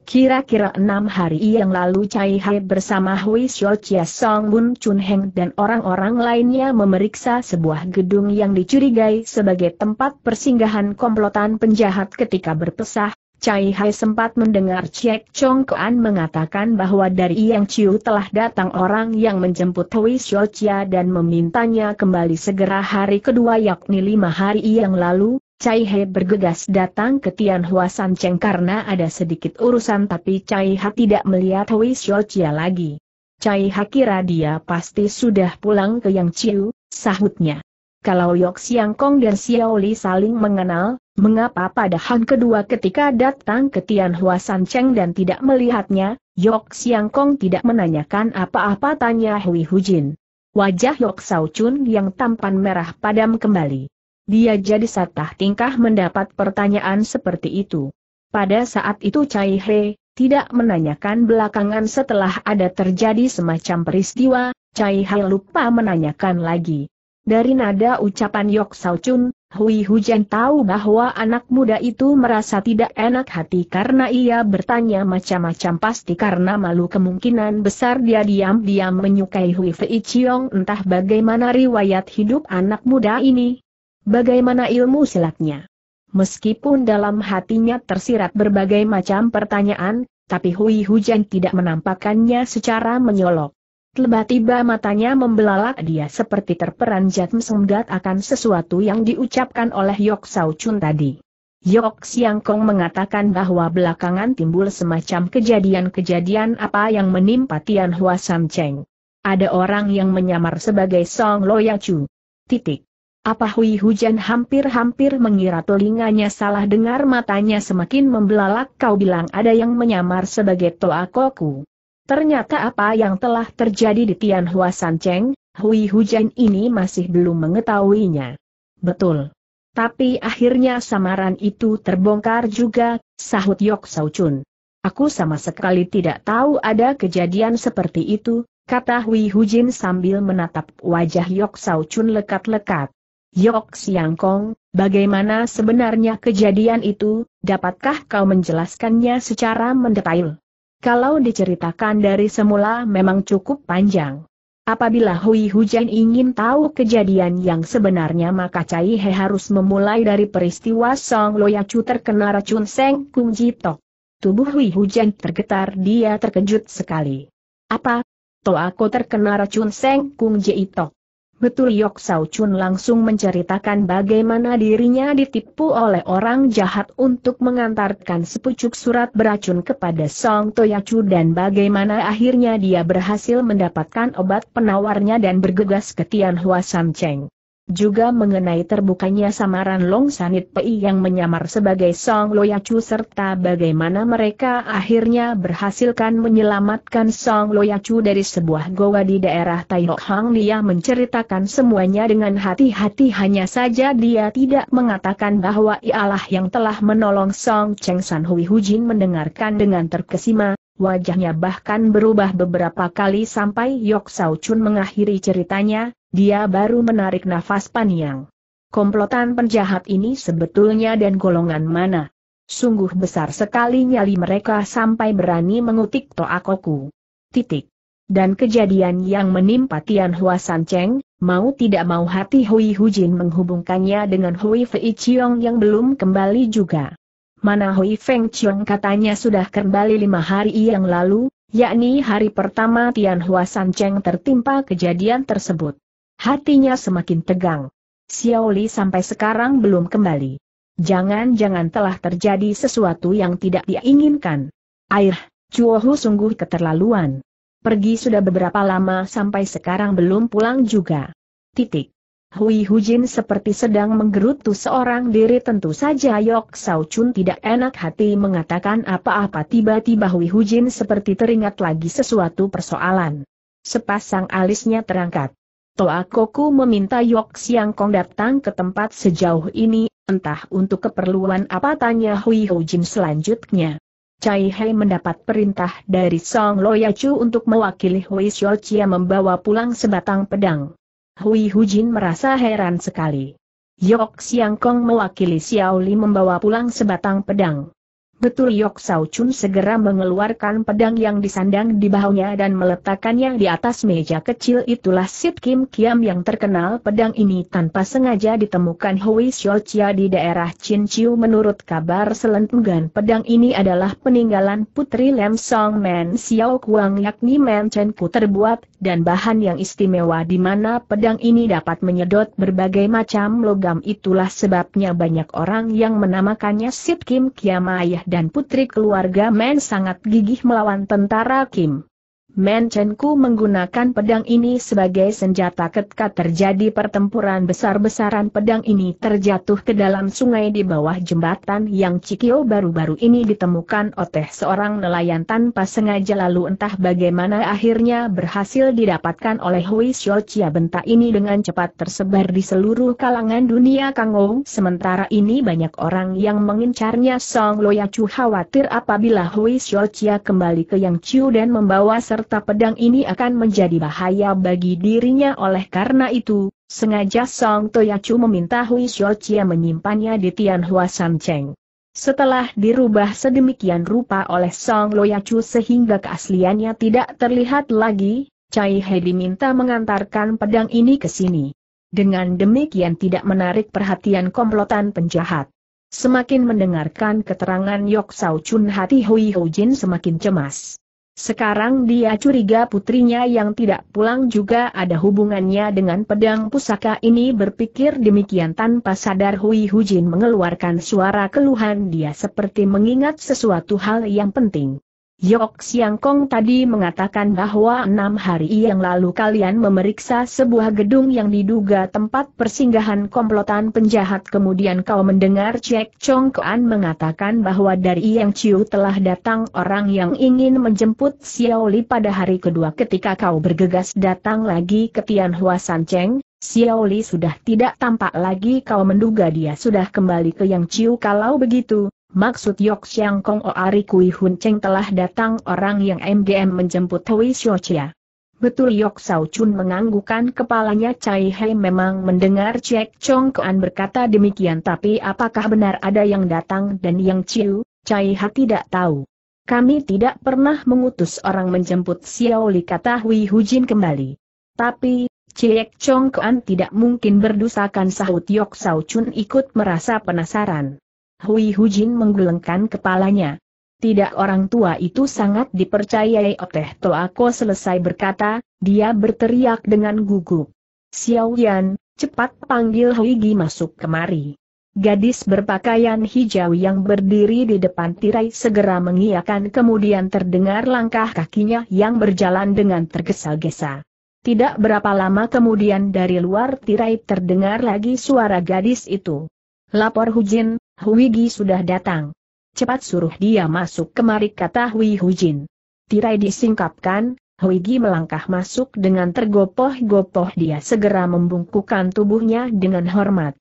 Kira-kira enam hari yang lalu Cai Hai bersama Hui Xiao Chia Song Bun Chun Heng dan orang-orang lainnya memeriksa sebuah gedung yang dicurigai sebagai tempat persinggahan komplotan penjahat ketika berpisah. Cai Hai sempat mendengar Chek Chong Kuan mengatakan bahwa dari Yang Chiu telah datang orang yang menjemput Hui Xiao Chia dan memintanya kembali segera hari kedua yakni lima hari yang lalu, Cai He bergegas datang ke Tian Hua San Cheng karena ada sedikit urusan tapi Cai Ha tidak melihat Hui Wei Chia lagi. Cai Ha kira dia pasti sudah pulang ke Yang Chiu, sahutnya. Kalau Yok Siang Kong dan Xiao Li saling mengenal, mengapa pada Han kedua ketika datang ke Tian Hua San Cheng dan tidak melihatnya, Yok Siang Kong tidak menanyakan apa-apa tanya Hui Hujin. Wajah Yok Sao Chun yang tampan merah padam kembali. Dia jadi satah tingkah mendapat pertanyaan seperti itu. Pada saat itu Cai He, tidak menanyakan belakangan setelah ada terjadi semacam peristiwa, Cai He lupa menanyakan lagi. Dari nada ucapan Yok Sao Chun, Hui Hujan tahu bahwa anak muda itu merasa tidak enak hati karena ia bertanya macam-macam pasti karena malu kemungkinan besar dia diam-diam menyukai Hui Fei Chiong entah bagaimana riwayat hidup anak muda ini, Bagaimana ilmu silatnya? Meskipun dalam hatinya tersirat berbagai macam pertanyaan, tapi Hui Hujan tidak menampakkannya secara menyolok. Tiba-tiba matanya membelalak dia seperti terperanjat mesenggat akan sesuatu yang diucapkan oleh Yok Sao Chun tadi. Yok Siang Kong mengatakan bahwa belakangan timbul semacam kejadian-kejadian apa yang menimpa Tian Hua Sam Cheng. Ada orang yang menyamar sebagai Song Loya Chu. Titik. Apa Hui Hujan hampir-hampir mengira telinganya salah dengar matanya semakin membelalak kau bilang ada yang menyamar sebagai Toa Koku. Ternyata apa yang telah terjadi di Tian Hua San Cheng, Hui Hujan ini masih belum mengetahuinya. Betul. Tapi akhirnya samaran itu terbongkar juga, sahut Yok Sau Chun. Aku sama sekali tidak tahu ada kejadian seperti itu, kata Hui Hujin sambil menatap wajah Yok Sau Chun lekat-lekat. Yok Siang Kong, bagaimana sebenarnya kejadian itu, dapatkah kau menjelaskannya secara mendetail? Kalau diceritakan dari semula memang cukup panjang. Apabila Hui Hujan ingin tahu kejadian yang sebenarnya maka Cai He harus memulai dari peristiwa Song Chu terkena racun Seng Kung Jitok. Tubuh Hui Hujan tergetar dia terkejut sekali. Apa? Toh aku terkena racun Seng Kung Jitok. Betul Yok Sao Chun langsung menceritakan bagaimana dirinya ditipu oleh orang jahat untuk mengantarkan sepucuk surat beracun kepada Song Toyacu dan bagaimana akhirnya dia berhasil mendapatkan obat penawarnya dan bergegas ke Tian Hua Sam Cheng. Juga mengenai terbukanya samaran Long Sanit Pei yang menyamar sebagai Song Loyacu serta bagaimana mereka akhirnya berhasilkan menyelamatkan Song Loyacu dari sebuah goa di daerah Taihok Hang dia menceritakan semuanya dengan hati-hati hanya saja dia tidak mengatakan bahwa ialah yang telah menolong Song Cheng San Hui Hujin mendengarkan dengan terkesima, wajahnya bahkan berubah beberapa kali sampai Yok Sao Chun mengakhiri ceritanya, dia baru menarik nafas panjang. Komplotan penjahat ini sebetulnya dan golongan mana? Sungguh besar sekali nyali mereka sampai berani mengutik Toakoku. Titik. Dan kejadian yang menimpa Tian Hua San Cheng, mau tidak mau hati Hui Hujin menghubungkannya dengan Hui Fei Chiong yang belum kembali juga. Mana Hui Feng Chiong katanya sudah kembali lima hari yang lalu, yakni hari pertama Tian Hua San Cheng tertimpa kejadian tersebut. Hatinya semakin tegang. Xiao Li sampai sekarang belum kembali. Jangan-jangan telah terjadi sesuatu yang tidak diinginkan. Air, Air, Chuohu sungguh keterlaluan. Pergi sudah beberapa lama sampai sekarang belum pulang juga. Titik. Hui Hujin seperti sedang menggerutu seorang diri tentu saja Yok Sao Chun tidak enak hati mengatakan apa-apa tiba-tiba Hui Hujin seperti teringat lagi sesuatu persoalan. Sepasang alisnya terangkat. Toa Koku meminta Yok Siang Kong datang ke tempat sejauh ini, entah untuk keperluan apa tanya Hui Ho Jin selanjutnya. Cai Hei mendapat perintah dari Song Loya Chu untuk mewakili Hui Xiao Chia membawa pulang sebatang pedang. Hui Hu Jin merasa heran sekali. Yok Siang Kong mewakili Xiao Li membawa pulang sebatang pedang. Betul Yok Sao Chun segera mengeluarkan pedang yang disandang di bahunya dan meletakkannya di atas meja kecil itulah Sit Kim Kiam yang terkenal pedang ini tanpa sengaja ditemukan Hui Xiao Chia di daerah Chin Chiu menurut kabar selentenggan pedang ini adalah peninggalan putri Lem Song Men Xiao Kuang yakni Men Chen Ku terbuat dan bahan yang istimewa di mana pedang ini dapat menyedot berbagai macam logam itulah sebabnya banyak orang yang menamakannya Sit Kim Kiam ayah dan putri keluarga Men sangat gigih melawan tentara Kim. Mencenku menggunakan pedang ini sebagai senjata ketika terjadi pertempuran besar-besaran pedang ini terjatuh ke dalam sungai di bawah jembatan yang Cikyo baru-baru ini ditemukan oleh seorang nelayan tanpa sengaja lalu entah bagaimana akhirnya berhasil didapatkan oleh Hui Xiaochia bentak ini dengan cepat tersebar di seluruh kalangan dunia Kangou sementara ini banyak orang yang mengincarnya Song Loyacu khawatir apabila Hui Xiaochia kembali ke Yang Chiu dan membawa serta serta pedang ini akan menjadi bahaya bagi dirinya oleh karena itu, sengaja Song Toyacu meminta Hui Chia menyimpannya di Tianhua Sancheng. Setelah dirubah sedemikian rupa oleh Song Loyacu sehingga keasliannya tidak terlihat lagi, Cai He diminta mengantarkan pedang ini ke sini. Dengan demikian tidak menarik perhatian komplotan penjahat. Semakin mendengarkan keterangan Yok Sao Chun hati Hui Hou Jin semakin cemas. Sekarang dia curiga putrinya yang tidak pulang juga ada hubungannya dengan pedang pusaka ini berpikir demikian tanpa sadar Hui Hujin mengeluarkan suara keluhan dia seperti mengingat sesuatu hal yang penting. Yok Siang Kong tadi mengatakan bahwa enam hari yang lalu kalian memeriksa sebuah gedung yang diduga tempat persinggahan komplotan penjahat kemudian kau mendengar Cek Chong Kuan mengatakan bahwa dari Yang Ciu telah datang orang yang ingin menjemput Xiao Li pada hari kedua ketika kau bergegas datang lagi ke Tian Hua San Cheng, Xiao Li sudah tidak tampak lagi kau menduga dia sudah kembali ke Yang Ciu kalau begitu, Maksud Yok Siang Kong Oari Kui Hun Cheng telah datang orang yang MGM menjemput Hui Xiu Chia. Betul Yok Sao Chun menganggukkan kepalanya Cai Hei memang mendengar Cek Chong Kuan berkata demikian tapi apakah benar ada yang datang dan yang ciu, Cai Ha tidak tahu. Kami tidak pernah mengutus orang menjemput Xiao Li kata Hui Hujin kembali. Tapi, Cek Chong Kuan tidak mungkin berdusakan sahut Yok Sao Chun ikut merasa penasaran. Hui Hujin menggelengkan kepalanya. Tidak orang tua itu sangat dipercayai Oteh Toako selesai berkata, dia berteriak dengan gugup. Xiao Yan, cepat panggil Hui Gi masuk kemari. Gadis berpakaian hijau yang berdiri di depan tirai segera mengiakan kemudian terdengar langkah kakinya yang berjalan dengan tergesa-gesa. Tidak berapa lama kemudian dari luar tirai terdengar lagi suara gadis itu. Lapor Hujin, Huigi sudah datang. Cepat suruh dia masuk kemari kata Hui Hujin. Tirai disingkapkan, Huigi melangkah masuk dengan tergopoh-gopoh dia segera membungkukkan tubuhnya dengan hormat.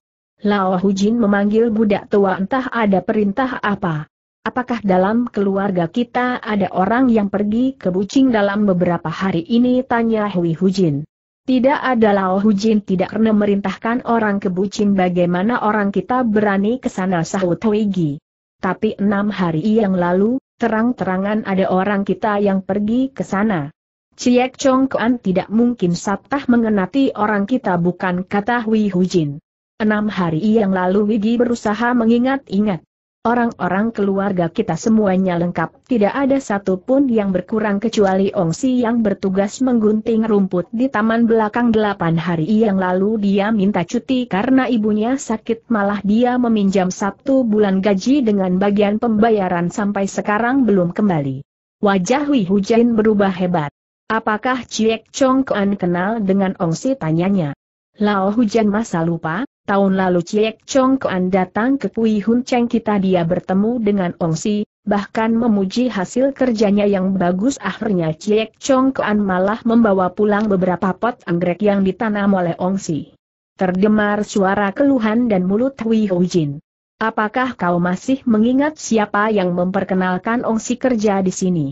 Lao Hujin memanggil budak tua entah ada perintah apa. Apakah dalam keluarga kita ada orang yang pergi ke Bucing dalam beberapa hari ini? Tanya Hui Hujin. Tidak ada Lao Hujin tidak pernah merintahkan orang kebucin bagaimana orang kita berani ke sana sahut Huigi. Tapi enam hari yang lalu, terang-terangan ada orang kita yang pergi ke sana. Ciek Chong Kuan tidak mungkin sabtah mengenati orang kita bukan kata Hui Hujin. Enam hari yang lalu Wigi berusaha mengingat-ingat. Orang-orang keluarga kita semuanya lengkap, tidak ada satu pun yang berkurang kecuali Ong Si yang bertugas menggunting rumput di taman belakang delapan hari yang lalu dia minta cuti karena ibunya sakit malah dia meminjam satu bulan gaji dengan bagian pembayaran sampai sekarang belum kembali. Wajah Hui Hujain berubah hebat. Apakah Ciek Chong Kuan kenal dengan Ong Si? tanyanya? Lao Hujan masa lupa? Tahun lalu Ciek Chong Kuan datang ke Kui Hun Cheng kita dia bertemu dengan Ong Si, bahkan memuji hasil kerjanya yang bagus akhirnya Ciek Chong Kuan malah membawa pulang beberapa pot anggrek yang ditanam oleh Ong Si. Terdemar suara keluhan dan mulut Hui Hu Jin. Apakah kau masih mengingat siapa yang memperkenalkan Ong Si kerja di sini?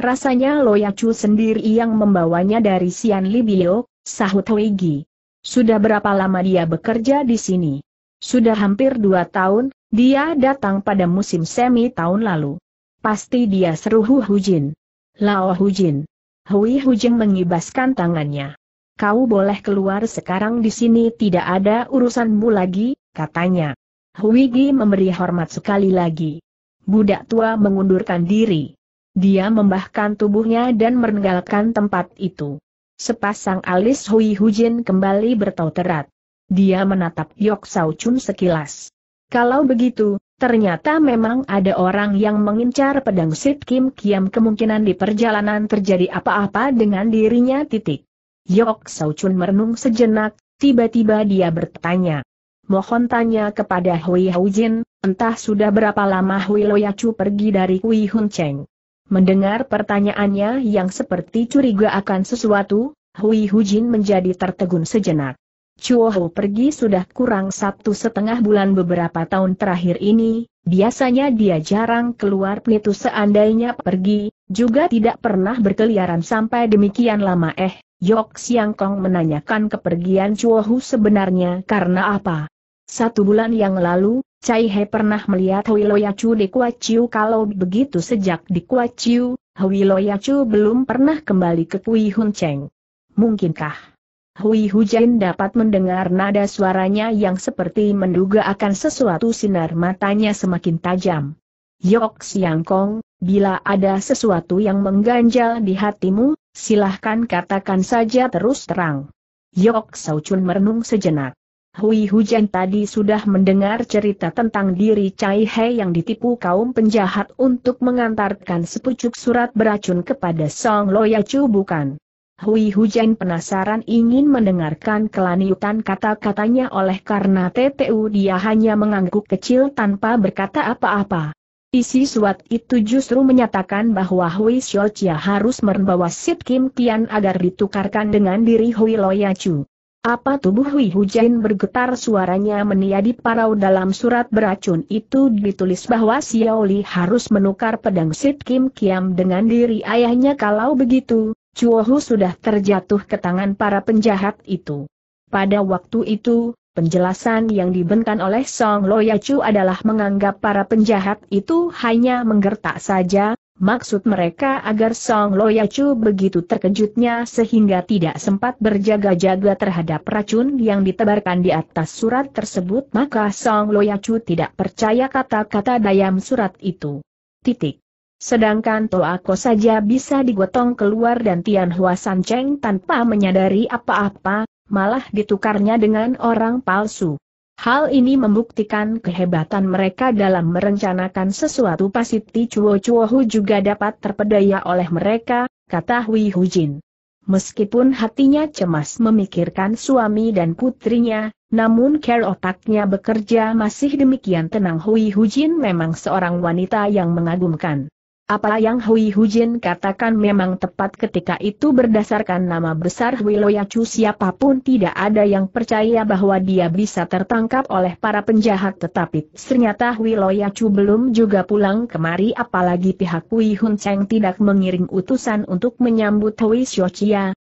Rasanya Loyacu sendiri yang membawanya dari Sian Libio, sahut Gi. Sudah berapa lama dia bekerja di sini? Sudah hampir dua tahun, dia datang pada musim semi tahun lalu. Pasti dia seru Hu Hujin. Lao Hujin. Hui Hujin mengibaskan tangannya. Kau boleh keluar sekarang di sini tidak ada urusanmu lagi, katanya. Hui Gi memberi hormat sekali lagi. Budak tua mengundurkan diri. Dia membahkan tubuhnya dan meninggalkan tempat itu. Sepasang alis Hui Hujin kembali terat. Dia menatap Yok Sao Chun sekilas. Kalau begitu, ternyata memang ada orang yang mengincar pedang Sip Kim Kiam kemungkinan di perjalanan terjadi apa-apa dengan dirinya titik. Yok Sao Chun merenung sejenak, tiba-tiba dia bertanya. Mohon tanya kepada Hui Hujin, entah sudah berapa lama Hui Loyacu pergi dari Hui Hun Cheng. Mendengar pertanyaannya yang seperti curiga akan sesuatu, Hui Hujin menjadi tertegun sejenak. Chuo Ho pergi sudah kurang satu setengah bulan beberapa tahun terakhir ini, biasanya dia jarang keluar penitu seandainya pergi, juga tidak pernah berkeliaran sampai demikian lama eh, Yok Siang Kong menanyakan kepergian Chuo Hu sebenarnya karena apa. Satu bulan yang lalu, Cai He pernah melihat Hui Loyacu di Kua Chiu kalau begitu sejak di Kua Chiu, Hui Loyacu belum pernah kembali ke Kui Hun Cheng. Mungkinkah Hui Hujan dapat mendengar nada suaranya yang seperti menduga akan sesuatu sinar matanya semakin tajam. Yok Siang Kong, bila ada sesuatu yang mengganjal di hatimu, silahkan katakan saja terus terang. Yok Chun merenung sejenak. Hui Hujan tadi sudah mendengar cerita tentang diri Cai He yang ditipu kaum penjahat untuk mengantarkan sepucuk surat beracun kepada Song Loya Chu bukan? Hui Hujan penasaran ingin mendengarkan kelanjutan kata-katanya oleh karena TTU dia hanya mengangguk kecil tanpa berkata apa-apa. Isi surat itu justru menyatakan bahwa Hui Xiaochia harus membawa Sip Kim Tian agar ditukarkan dengan diri Hui Loya Chu. Apa tubuh Hui Hujain bergetar suaranya meniadi parau dalam surat beracun itu ditulis bahwa Xiaoli harus menukar pedang Sid Kim Kiam dengan diri ayahnya kalau begitu, Hu sudah terjatuh ke tangan para penjahat itu. Pada waktu itu, Penjelasan yang dibentkan oleh Song Loyacu adalah menganggap para penjahat itu hanya menggertak saja, maksud mereka agar Song Loyacu begitu terkejutnya sehingga tidak sempat berjaga-jaga terhadap racun yang ditebarkan di atas surat tersebut maka Song Loyacu tidak percaya kata-kata dayam surat itu. Titik. Sedangkan Toako saja bisa digotong keluar dan Tian Hua San Cheng tanpa menyadari apa-apa, malah ditukarnya dengan orang palsu. Hal ini membuktikan kehebatan mereka dalam merencanakan sesuatu pasti cuo-cuohu juga dapat terpedaya oleh mereka, kata Hui Hujin. Meskipun hatinya cemas memikirkan suami dan putrinya, namun care otaknya bekerja masih demikian tenang Hui Hujin memang seorang wanita yang mengagumkan. Apa yang Hui Hujin katakan memang tepat ketika itu berdasarkan nama besar Hui Loyacu siapapun tidak ada yang percaya bahwa dia bisa tertangkap oleh para penjahat tetapi ternyata Hui Loyacu belum juga pulang kemari apalagi pihak Hui Hun Cheng tidak mengirim utusan untuk menyambut Hui Xiu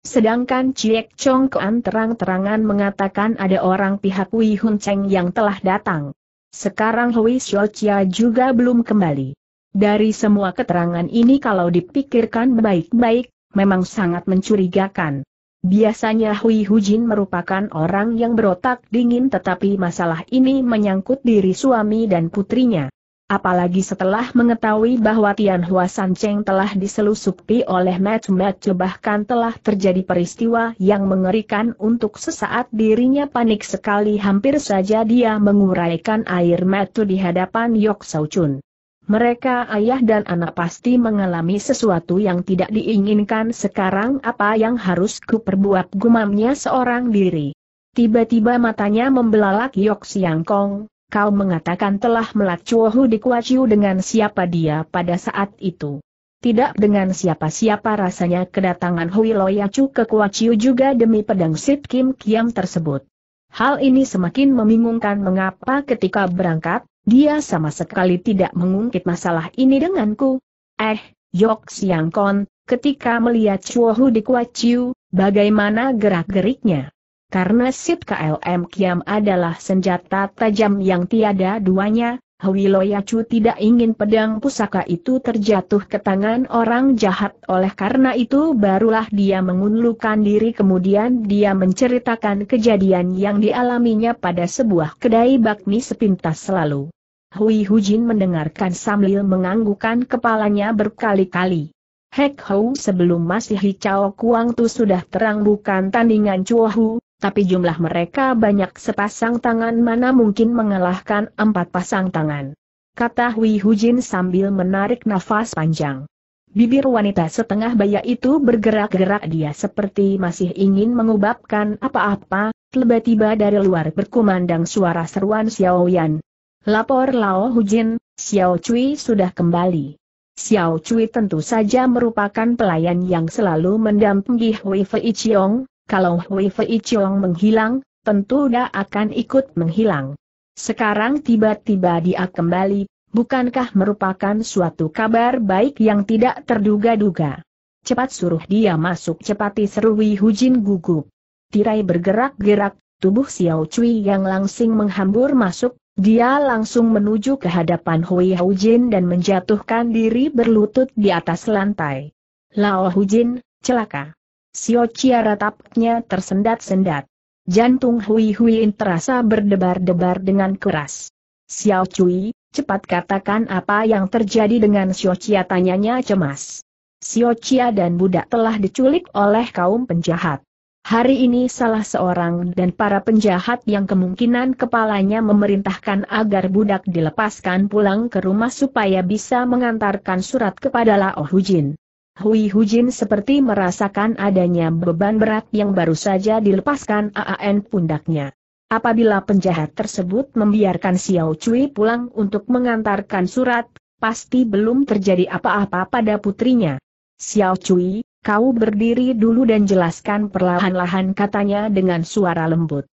sedangkan Ciek Chong Kuan terang-terangan mengatakan ada orang pihak Hui Hun Cheng yang telah datang. Sekarang Hui Xiu juga belum kembali. Dari semua keterangan ini kalau dipikirkan baik-baik, memang sangat mencurigakan. Biasanya Hui Hujin merupakan orang yang berotak dingin tetapi masalah ini menyangkut diri suami dan putrinya. Apalagi setelah mengetahui bahwa Tian Hua San Cheng telah diselusupi oleh Matu Matu bahkan telah terjadi peristiwa yang mengerikan untuk sesaat dirinya panik sekali hampir saja dia menguraikan air Matu di hadapan Yok Sao Chun. Mereka ayah dan anak pasti mengalami sesuatu yang tidak diinginkan sekarang apa yang harus kuperbuat gumamnya seorang diri. Tiba-tiba matanya membelalak Yok Siang Kong, kau mengatakan telah melacuohu di Kuaciu dengan siapa dia pada saat itu. Tidak dengan siapa-siapa rasanya kedatangan Hui Loyacu ke Kuaciu juga demi pedang Sip Kim Kiam tersebut. Hal ini semakin membingungkan mengapa ketika berangkat, dia sama sekali tidak mengungkit masalah ini denganku. Eh, Yok Siang Kon, ketika melihat Chuo Hu di Kuaciu, bagaimana gerak-geriknya? Karena Sit KLM Kiam adalah senjata tajam yang tiada duanya, Huiloyacu tidak ingin pedang pusaka itu terjatuh ke tangan orang jahat oleh karena itu barulah dia mengundurkan diri kemudian dia menceritakan kejadian yang dialaminya pada sebuah kedai bakmi sepintas selalu. Hui Hujin mendengarkan sambil menganggukkan kepalanya berkali-kali. Hek Hou sebelum masih hijau kuang tu sudah terang bukan tandingan Chuo Hu, tapi jumlah mereka banyak sepasang tangan mana mungkin mengalahkan empat pasang tangan. Kata Hui Hujin sambil menarik nafas panjang. Bibir wanita setengah baya itu bergerak-gerak dia seperti masih ingin mengubapkan apa-apa, tiba-tiba dari luar berkumandang suara seruan Xiao Xiaoyan, Lapor Lao Hujin, Xiao Cui sudah kembali. Xiao Cui tentu saja merupakan pelayan yang selalu mendampingi Hui Fei Chiong, kalau Hui Fei Chiong menghilang, tentu dia akan ikut menghilang. Sekarang tiba-tiba dia kembali, bukankah merupakan suatu kabar baik yang tidak terduga-duga? Cepat suruh dia masuk cepat seru Hui Hujin gugup. Tirai bergerak-gerak, tubuh Xiao Cui yang langsing menghambur masuk, dia langsung menuju ke hadapan Hui Hujin dan menjatuhkan diri berlutut di atas lantai. Lao Hujin, celaka. Sio Chia ratapnya tersendat-sendat. Jantung Hui Huiin terasa berdebar-debar dengan keras. Xiao Cui, cepat katakan apa yang terjadi dengan Sio Chia tanyanya cemas. Sio Chia dan budak telah diculik oleh kaum penjahat. Hari ini salah seorang dan para penjahat yang kemungkinan kepalanya memerintahkan agar budak dilepaskan pulang ke rumah supaya bisa mengantarkan surat kepada Lao Hujin. Hui Hujin seperti merasakan adanya beban berat yang baru saja dilepaskan AAN pundaknya. Apabila penjahat tersebut membiarkan Xiao Cui pulang untuk mengantarkan surat, pasti belum terjadi apa-apa pada putrinya. Xiao Cui, Kau berdiri dulu dan jelaskan perlahan-lahan katanya dengan suara lembut.